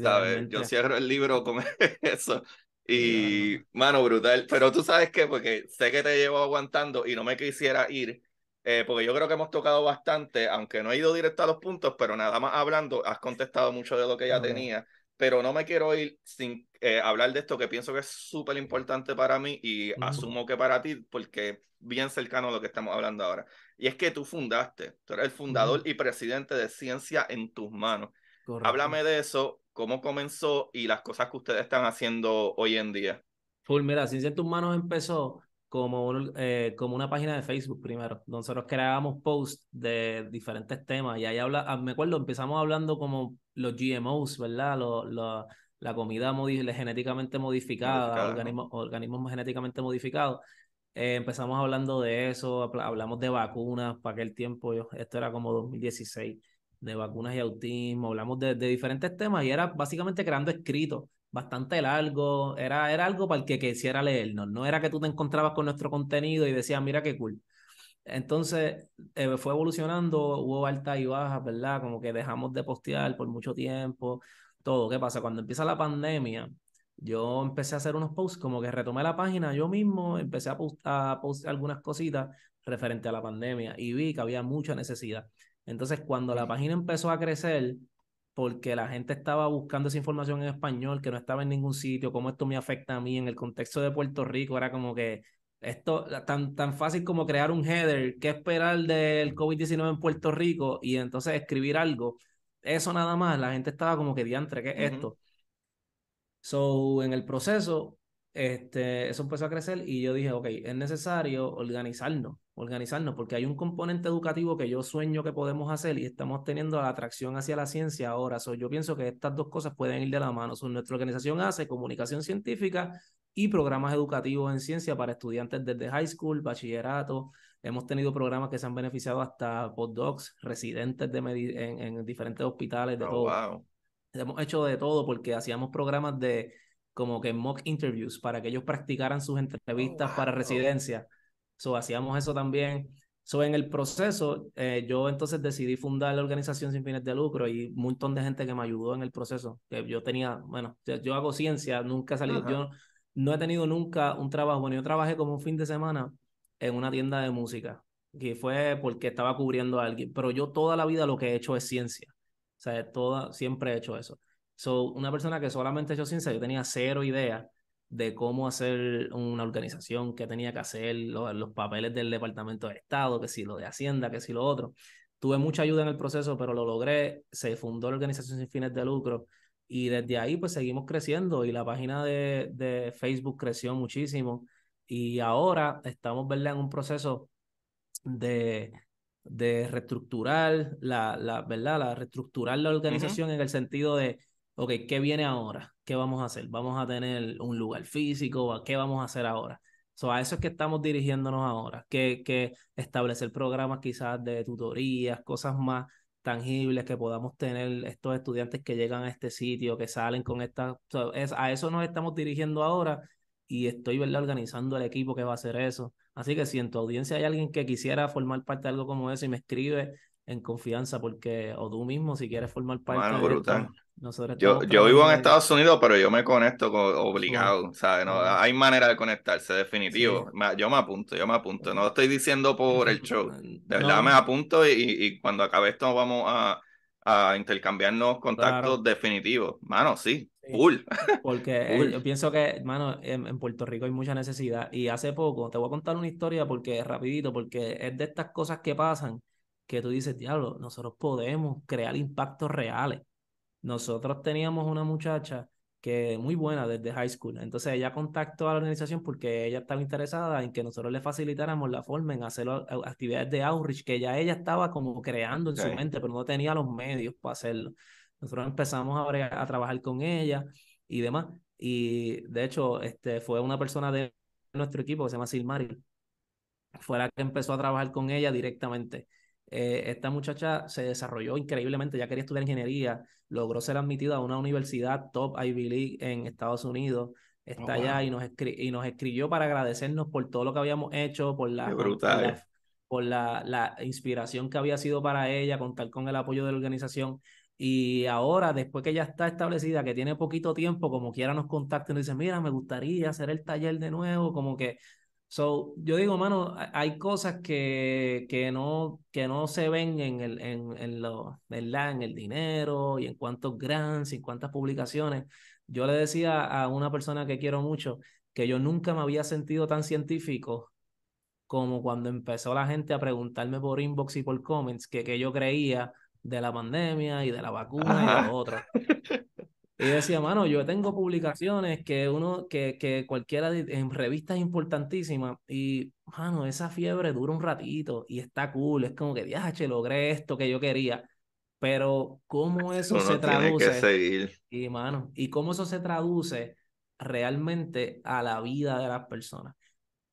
¿Sabes? Yo cierro el libro con eso. Y, mano, brutal. Pero tú sabes qué, porque sé que te llevo aguantando y no me quisiera ir, eh, porque yo creo que hemos tocado bastante, aunque no he ido directo a los puntos, pero nada más hablando, has contestado mucho de lo que ya tenía. Pero no me quiero ir sin eh, hablar de esto que pienso que es súper importante para mí y asumo que para ti, porque bien cercano a lo que estamos hablando ahora. Y es que tú fundaste, tú eres el fundador y presidente de Ciencia en tus manos. Háblame de eso, cómo comenzó y las cosas que ustedes están haciendo hoy en día. Full, mira, Ciencia tus manos empezó como, eh, como una página de Facebook primero. Nosotros creábamos posts de diferentes temas y ahí habla, ah, me acuerdo, empezamos hablando como los GMOs, ¿verdad? la comida genéticamente modificada, organismos, genéticamente modificados. Eh, empezamos hablando de eso, hablamos de vacunas para aquel tiempo, esto era como 2016 de vacunas y autismo, hablamos de, diferentes temas y era básicamente creando escrito bastante largo, era, era algo para el que quisiera leernos, no era que tú te encontrabas con nuestro contenido y decías, mira qué cool. Entonces eh, fue evolucionando, hubo altas y bajas, ¿verdad? Como que dejamos de postear por mucho tiempo, todo. ¿Qué pasa? Cuando empieza la pandemia, yo empecé a hacer unos posts, como que retomé la página yo mismo, empecé a, postear algunas cositas referente a la pandemia y vi que había mucha necesidad. Entonces, cuando la página empezó a crecer, porque la gente estaba buscando esa información en español, que no estaba en ningún sitio, cómo esto me afecta a mí en el contexto de Puerto Rico, era como que esto tan, tan fácil como crear un header, qué esperar del COVID-19 en Puerto Rico y entonces escribir algo. Eso nada más, la gente estaba como que diantre, ¿qué es esto? So, en el proceso, este, eso empezó a crecer y yo dije, ok, es necesario organizarnos, organizarnos, porque hay un componente educativo que yo sueño que podemos hacer y estamos teniendo la atracción hacia la ciencia ahora. yo pienso que estas dos cosas pueden ir de la mano. nuestra organización hace comunicación científica y programas educativos en ciencia para estudiantes desde high school, bachillerato. Hemos tenido programas que se han beneficiado hasta postdocs, residentes de en, en, diferentes hospitales de oh, todo. Hemos hecho de todo porque hacíamos programas de como que mock interviews para que ellos practicaran sus oh, entrevistas para residencia. eso hacíamos eso también. So, en el proceso, eh, yo entonces decidí fundar la organización sin fines de lucro y un montón de gente que me ayudó en el proceso. Que yo tenía, bueno, yo hago ciencia, nunca he salido, yo no he tenido nunca un trabajo. Bueno, yo trabajé como un fin de semana en una tienda de música, que fue porque estaba cubriendo a alguien, pero yo toda la vida lo que he hecho es ciencia. O sea, toda, siempre he hecho eso. So, una persona que solamente yo ciencia, yo tenía cero idea de cómo hacer una organización, qué tenía que hacer, los, papeles del Departamento de Estado, que si lo de Hacienda, que si lo otro. Tuve mucha ayuda en el proceso, pero lo logré. Se fundó la organización sin fines de lucro y desde ahí pues seguimos creciendo y la página de, de Facebook creció muchísimo y ahora estamos ¿verdad? en un proceso de, de reestructurar la, la, ¿verdad? La, reestructurar la organización en el sentido de ok, ¿qué viene ahora? ¿Qué vamos a hacer? ¿Vamos a tener un lugar físico? ¿Qué vamos a hacer ahora? a eso es que estamos dirigiéndonos ahora, que, que establecer programas quizás de tutorías, cosas más tangibles que podamos tener estos estudiantes que llegan a este sitio, que salen con esta... a eso nos estamos dirigiendo ahora y estoy ¿verdad? organizando el equipo que va a hacer eso. Así que si en tu audiencia hay alguien que quisiera formar parte de algo como eso y me escribe en confianza, porque o tú mismo si quieres formar parte de yo, yo vivo en Estados Unidos, pero yo me conecto obligado, ¿sabes? No, Hay manera de conectarse, definitivo. yo me apunto, yo me apunto. No estoy diciendo por el show. De verdad me apunto y, cuando acabe esto vamos a, a intercambiarnos contactos definitivos. Mano, sí, Porque eh, yo pienso que, mano, en, en, Puerto Rico hay mucha necesidad. Y hace poco, te voy a contar una historia porque rapidito, porque es de estas cosas que pasan que tú dices, diablo, nosotros podemos crear impactos reales nosotros teníamos una muchacha que muy buena desde high school. Entonces ella contactó a la organización porque ella estaba interesada en que nosotros le facilitáramos la forma en hacer actividades de outreach que ya ella estaba como creando en su mente, pero no tenía los medios para hacerlo. Nosotros empezamos a, a trabajar con ella y demás. Y de hecho, este, fue una persona de nuestro equipo que se llama Silmari, fue la que empezó a trabajar con ella directamente. Eh, esta muchacha se desarrolló increíblemente, ya quería estudiar ingeniería, logró ser admitida a una universidad top Ivy League en Estados Unidos, oh, está allá y nos, y nos escribió para agradecernos por todo lo que habíamos hecho, por la, por, la, la inspiración que había sido para ella, contar con el apoyo de la organización. Y ahora, después que ya está establecida, que tiene poquito tiempo, como quiera nos contacta y nos dice mira, me gustaría hacer el taller de nuevo, como que So, yo digo, mano, hay cosas que, que, no, que no se ven en el, en, en, lo, en el dinero y en cuántos grants y cuántas publicaciones. Yo le decía a una persona que quiero mucho que yo nunca me había sentido tan científico como cuando empezó la gente a preguntarme por inbox y por comments que, que yo creía de la pandemia y de la vacuna y de lo otro. Y decía, mano, yo tengo publicaciones que uno, que, que cualquiera en revistas importantísimas, y mano, esa fiebre dura un ratito y está cool, es como que, che, logré esto que yo quería. Pero cómo eso se traduce. Y mano, y cómo eso se traduce realmente a la vida de las personas.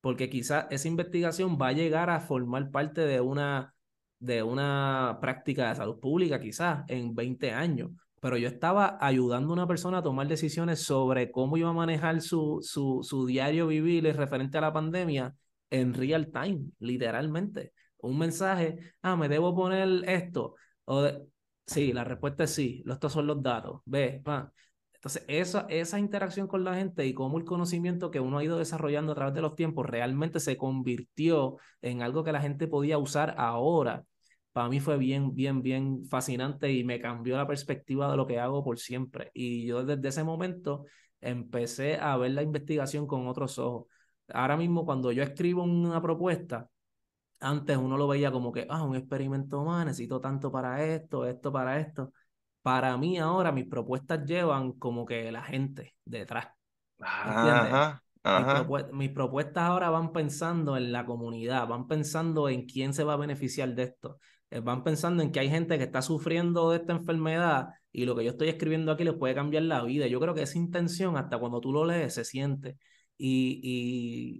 Porque quizás esa investigación va a llegar a formar parte de una, de una práctica de salud pública, quizás en 20 años pero yo estaba ayudando a una persona a tomar decisiones sobre cómo iba a manejar su, su, diario vivir referente a la pandemia en real time, literalmente. Un mensaje, ah, me debo poner esto. O sí, la respuesta es sí, estos son los datos. Ve, Entonces, esa, esa interacción con la gente y cómo el conocimiento que uno ha ido desarrollando a través de los tiempos realmente se convirtió en algo que la gente podía usar ahora para mí fue bien, bien, bien fascinante y me cambió la perspectiva de lo que hago por siempre. Y yo desde ese momento empecé a ver la investigación con otros ojos. Ahora mismo cuando yo escribo una propuesta, antes uno lo veía como que, ah, un experimento más, necesito tanto para esto, esto para esto. Para mí ahora mis propuestas llevan como que la gente detrás. mis, propuestas ahora van pensando en la comunidad, van pensando en quién se va a beneficiar de esto. Eh, van pensando en que hay gente que está sufriendo de esta enfermedad y lo que yo estoy escribiendo aquí les puede cambiar la vida. Yo creo que esa intención, hasta cuando tú lo lees, se siente. Y,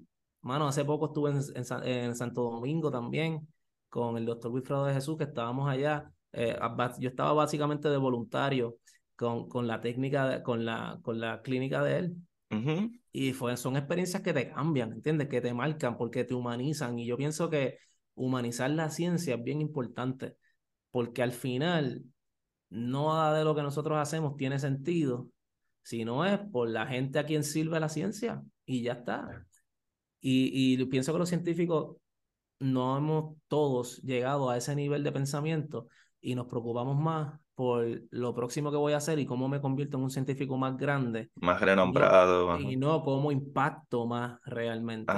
y mano, hace poco estuve en, en, Santo Domingo también con el doctor Wilfredo de Jesús, que estábamos allá. Eh, yo estaba básicamente de voluntario con, con la técnica, de, con, la, con la clínica de él. Y fue, son experiencias que te cambian, ¿entiendes? Que te marcan porque te humanizan. Y yo pienso que humanizar la ciencia es bien importante, porque al final nada de lo que nosotros hacemos tiene sentido si no es por la gente a quien sirve la ciencia y ya está. Y, y pienso que los científicos no hemos todos llegado a ese nivel de pensamiento y nos preocupamos más por lo próximo que voy a hacer y cómo me convierto en un científico más grande. Más renombrado. Y, y no cómo impacto más realmente.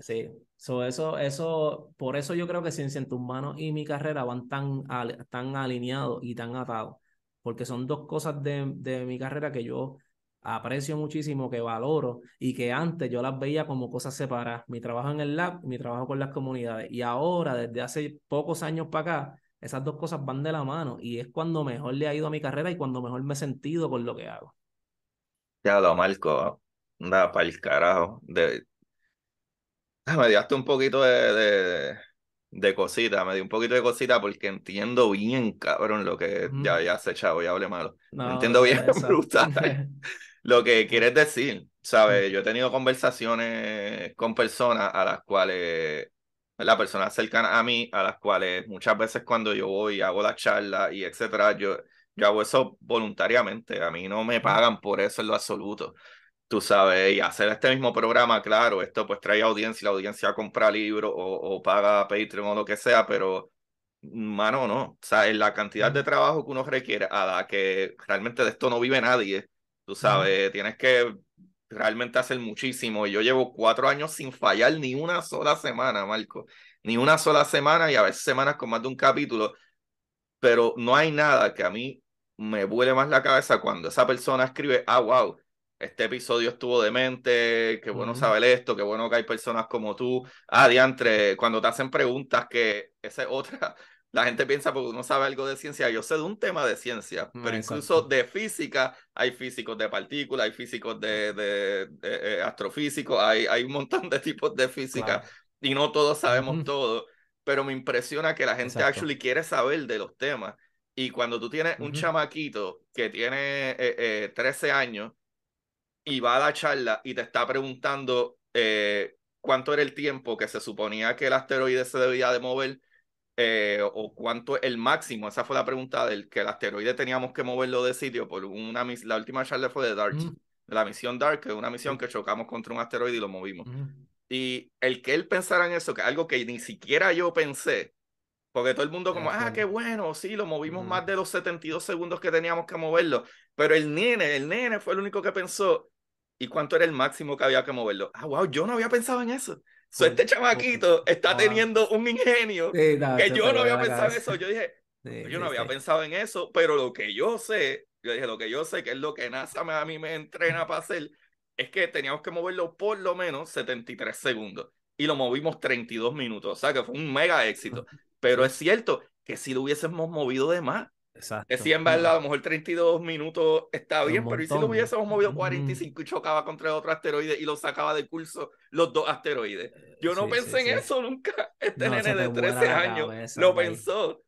Sí. So eso, eso, por eso yo creo que Ciencia en tus manos y mi carrera van tan, tan alineados y tan atados, porque son dos cosas de, de mi carrera que yo aprecio muchísimo, que valoro y que antes yo las veía como cosas separadas, mi trabajo en el lab, mi trabajo con las comunidades. Y ahora, desde hace pocos años para acá, esas dos cosas van de la mano y es cuando mejor le ha ido a mi carrera y cuando mejor me he sentido con lo que hago. Ya lo, Marco, nada para el carajo. De, Ah, me dio un poquito de, de, de, cosita, me dio un poquito de cosita porque entiendo bien, cabrón, lo que. Ya, ya echado chavo, ya hablé malo. No, entiendo bien, lo que quieres decir, ¿sabes? Yo he tenido conversaciones con personas a las cuales, la persona cercana a mí, a las cuales muchas veces cuando yo voy, hago la charla y etcétera, yo, yo hago eso voluntariamente, a mí no me pagan por eso en lo absoluto tú sabes, y hacer este mismo programa, claro, esto pues trae audiencia, la audiencia compra libros o, paga Patreon o lo que sea, pero mano, no, o sea, en la cantidad de trabajo que uno requiere, a la que realmente de esto no vive nadie, tú sabes, tienes que realmente hacer muchísimo, y yo llevo cuatro años sin fallar ni una sola semana, Marco, ni una sola semana, y a veces semanas con más de un capítulo, pero no hay nada que a mí me vuele más la cabeza cuando esa persona escribe, ah, wow, este episodio estuvo demente, qué bueno saber esto, qué bueno que hay personas como tú. Ah, diantre, cuando te hacen preguntas, que esa es otra, la gente piensa porque uno sabe algo de ciencia, yo sé de un tema de ciencia, ah, pero incluso de física, hay físicos de partículas, hay físicos de, de, eh, eh, astrofísicos, hay, hay un montón de tipos de física y no todos sabemos todo, pero me impresiona que la gente actually quiere saber de los temas. Y cuando tú tienes un chamaquito que tiene 13 eh, años, y va a la charla y te está preguntando eh, cuánto era el tiempo que se suponía que el asteroide se debía de mover eh, o cuánto el máximo, esa fue la pregunta del que el asteroide teníamos que moverlo de sitio por una la última charla fue de Dark mm. la misión Dark, que es una misión que chocamos contra un asteroide y lo movimos. Mm. Y el que él pensara en eso, que algo que ni siquiera yo pensé, porque todo el mundo como, ah, qué bueno, sí, lo movimos más de los 72 segundos que teníamos que moverlo. Pero el nene, el nene fue el único que pensó, ¿Y cuánto era el máximo que había que moverlo? Ah, wow, yo no había pensado en eso. Pues, este chamaquito pues, está ah. teniendo un ingenio que yo no había pensado en eso. Yo dije, yo no había pensado en eso, pero lo que yo sé, yo dije, lo que yo sé, que es lo que NASA a mí me entrena para hacer, es que teníamos que moverlo por lo menos 73 segundos y lo movimos 32 minutos. O sea, que fue un mega éxito. Pero es cierto que si lo hubiésemos movido de más, Exacto. en verdad a lo mejor 32 minutos está bien, pero ¿y si lo hubiésemos movido 45 mm. y chocaba contra otro asteroide y lo sacaba de curso los dos asteroides? Yo no pensé en eso nunca. Este nene de 13 años lo pensó.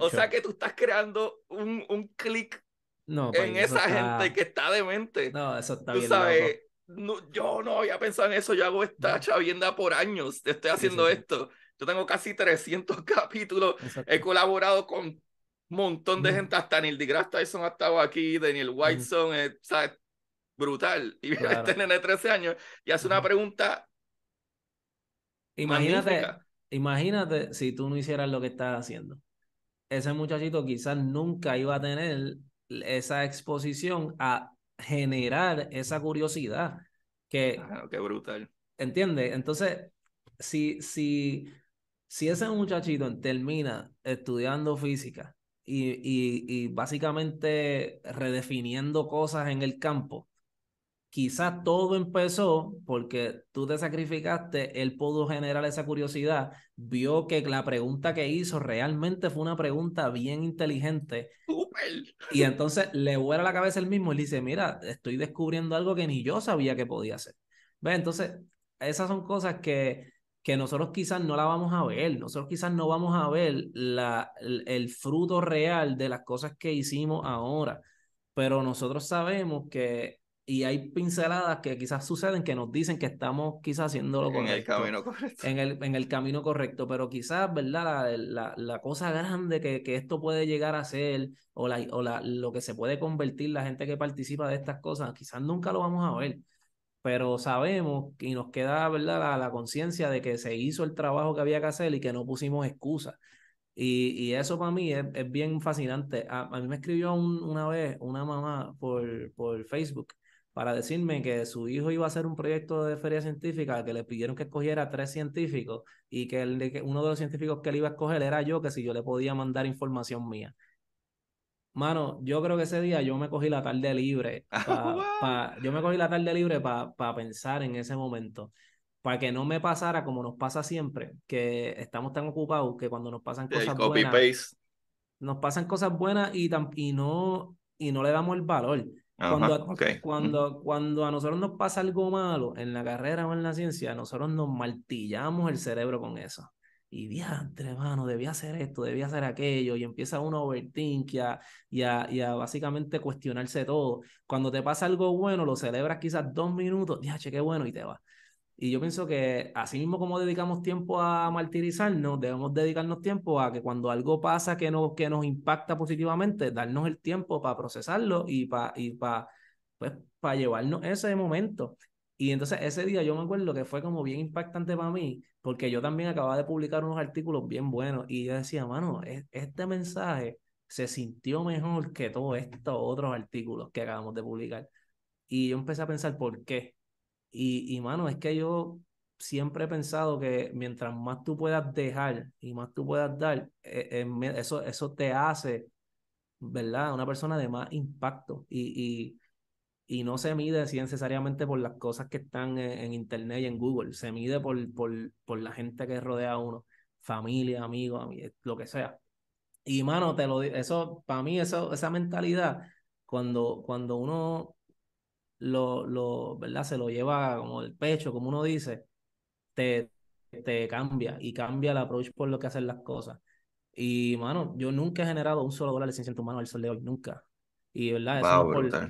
o sea que tú estás creando un, un clic no, en esa gente que está demente. No, eso está tú Sabes, no, yo no había pensado en eso. Yo hago esta chavienda por años. Estoy haciendo esto. Yo tengo casi 300 capítulos. He colaborado con montón de gente, hasta Neil deGrasse Tyson ha estado aquí, Daniel Whiteson, eh, son, es, brutal. Y este nene de 13 años y hace una pregunta. Imagínate, imagínate si tú no hicieras lo que estás haciendo. Ese muchachito quizás nunca iba a tener esa exposición a generar esa curiosidad. Que, brutal. entiende Entonces, si, si, si ese muchachito termina estudiando física y, básicamente redefiniendo cosas en el campo. Quizás todo empezó porque tú te sacrificaste, él pudo generar esa curiosidad, vio que la pregunta que hizo realmente fue una pregunta bien inteligente. Y entonces le vuela la cabeza el mismo y le dice, mira, estoy descubriendo algo que ni yo sabía que podía hacer. Entonces, esas son cosas que que nosotros quizás no la vamos a ver, nosotros quizás no vamos a ver la, el, fruto real de las cosas que hicimos ahora, pero nosotros sabemos que, y hay pinceladas que quizás suceden que nos dicen que estamos quizás haciéndolo con En el camino correcto. En el, camino correcto, pero quizás, ¿verdad? La, la, cosa grande que, que, esto puede llegar a ser, o, la, o lo que se puede convertir la gente que participa de estas cosas, quizás nunca lo vamos a ver pero sabemos y nos queda ¿verdad? la, conciencia de que se hizo el trabajo que había que hacer y que no pusimos excusa Y, eso para mí es, bien fascinante. A, mí me escribió una vez una mamá por, Facebook para decirme que su hijo iba a hacer un proyecto de feria científica, que le pidieron que escogiera tres científicos y que, que uno de los científicos que él iba a escoger era yo, que si yo le podía mandar información mía. Mano, yo creo que ese día yo me cogí la tarde libre. yo me cogí la tarde libre para pensar en ese momento. Para que no me pasara como nos pasa siempre, que estamos tan ocupados que cuando nos pasan cosas buenas. Nos pasan cosas buenas y, y, no, y no le damos el valor. cuando, cuando, cuando a nosotros nos pasa algo malo en la carrera o en la ciencia, nosotros nos martillamos el cerebro con eso y entre mano, debía hacer esto, debía hacer aquello, y empieza uno a overthink y a, y, a, básicamente cuestionarse todo. Cuando te pasa algo bueno, lo celebras quizás dos minutos, ya, qué bueno, y te va. Y yo pienso que así mismo como dedicamos tiempo a martirizarnos, debemos dedicarnos tiempo a que cuando algo pasa que, no, que nos impacta positivamente, darnos el tiempo para procesarlo y para y pa, pues, para llevarnos ese momento. Y entonces ese día yo me acuerdo que fue como bien impactante para mí, porque yo también acababa de publicar unos artículos bien buenos y yo decía, mano, e-, este mensaje se sintió mejor que todos estos otros artículos que acabamos de publicar. Y yo empecé a pensar por qué. Y, mano, es que yo siempre he pensado que mientras más tú puedas dejar y más tú puedas dar, e-, e-, eso, eso te hace, ¿verdad? Una persona de más impacto. Y, y no se mide si necesariamente por las cosas que están en, internet y en Google, se mide por, por, por la gente que rodea a uno, familia, amigos, eh, lo que sea. Y mano, te lo eso, para mí, eso, esa mentalidad, cuando, cuando uno lo, lo, ¿verdad? se lo lleva como el pecho, como uno dice, te, te cambia y cambia el approach por lo que hacen las cosas. Y mano, yo nunca he generado un solo dólar de ciencia mano al sol de hoy, nunca. Y verdad, eso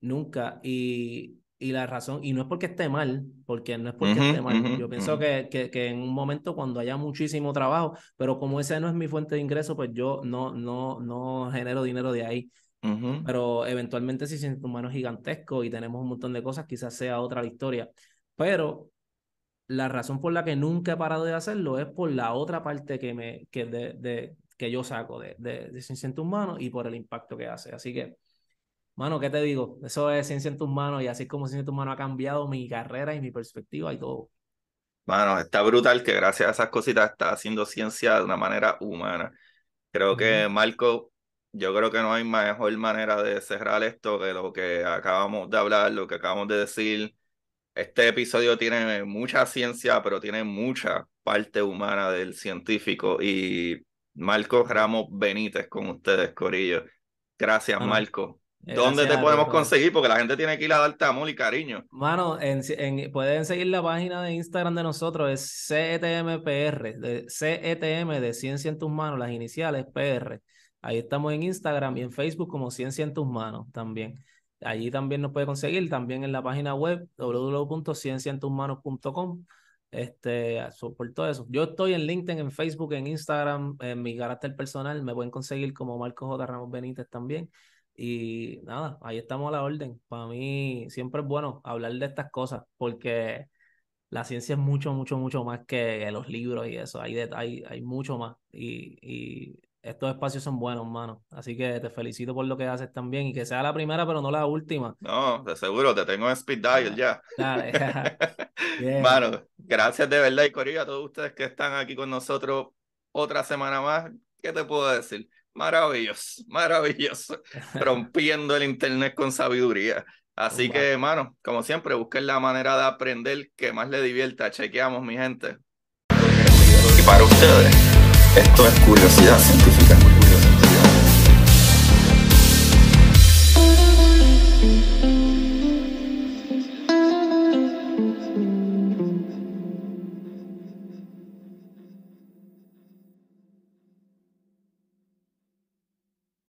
Nunca. Y, la razón, y no es porque esté mal, porque no es porque esté mal. yo pienso que, que, en un momento cuando haya muchísimo trabajo, pero como ese no es mi fuente de ingreso, pues yo no, no, no genero dinero de ahí. Pero eventualmente si siento humano es gigantesco y tenemos un montón de cosas, quizás sea otra victoria. historia. Pero la razón por la que nunca he parado de hacerlo es por la otra parte que, me, que, de, que yo saco de, de, de Humano y por el impacto que hace. Así que Mano, ¿qué te digo? Eso es ciencia en tus manos y así como ciencia en tus manos ha cambiado mi carrera y mi perspectiva y todo. Bueno, está brutal que gracias a esas cositas está haciendo ciencia de una manera humana. Creo que Marco, yo creo que no hay mejor manera de cerrar esto que lo que acabamos de hablar, lo que acabamos de decir. Este episodio tiene mucha ciencia, pero tiene mucha parte humana del científico y Marco Ramos Benítez con ustedes, Corillo. Gracias, Marco ¿Dónde te podemos conseguir? Porque la gente tiene que ir a dar amor y cariño. Mano, en, pueden seguir la página de Instagram de nosotros, es CETMPR, de CETM de Ciencia en tus manos, las iniciales PR. Ahí estamos en Instagram y en Facebook como Ciencia en tus manos también. Allí también nos puede conseguir, también en la página web www.cienciaentusmanos.com. Este, por todo eso. Yo estoy en LinkedIn, en Facebook, en Instagram, en mi carácter personal. Me pueden conseguir como Marco J. Ramos Benítez también. Y nada, ahí estamos a la orden. Para mí siempre es bueno hablar de estas cosas porque la ciencia es mucho, mucho, mucho más que los libros y eso. Hay, hay, mucho más. Y, estos espacios son buenos, hermano, Así que te felicito por lo que haces también y que sea la primera, pero no la última. No, de seguro, te tengo en speed dial ya. claro gracias de verdad y Corillo a todos ustedes que están aquí con nosotros otra semana más. ¿Qué te puedo decir? Maravilloso, maravilloso. Rompiendo el internet con sabiduría. Así que, hermano, como siempre, busquen la manera de aprender que más le divierta. Chequeamos, mi gente. Y para ustedes, esto es curiosidad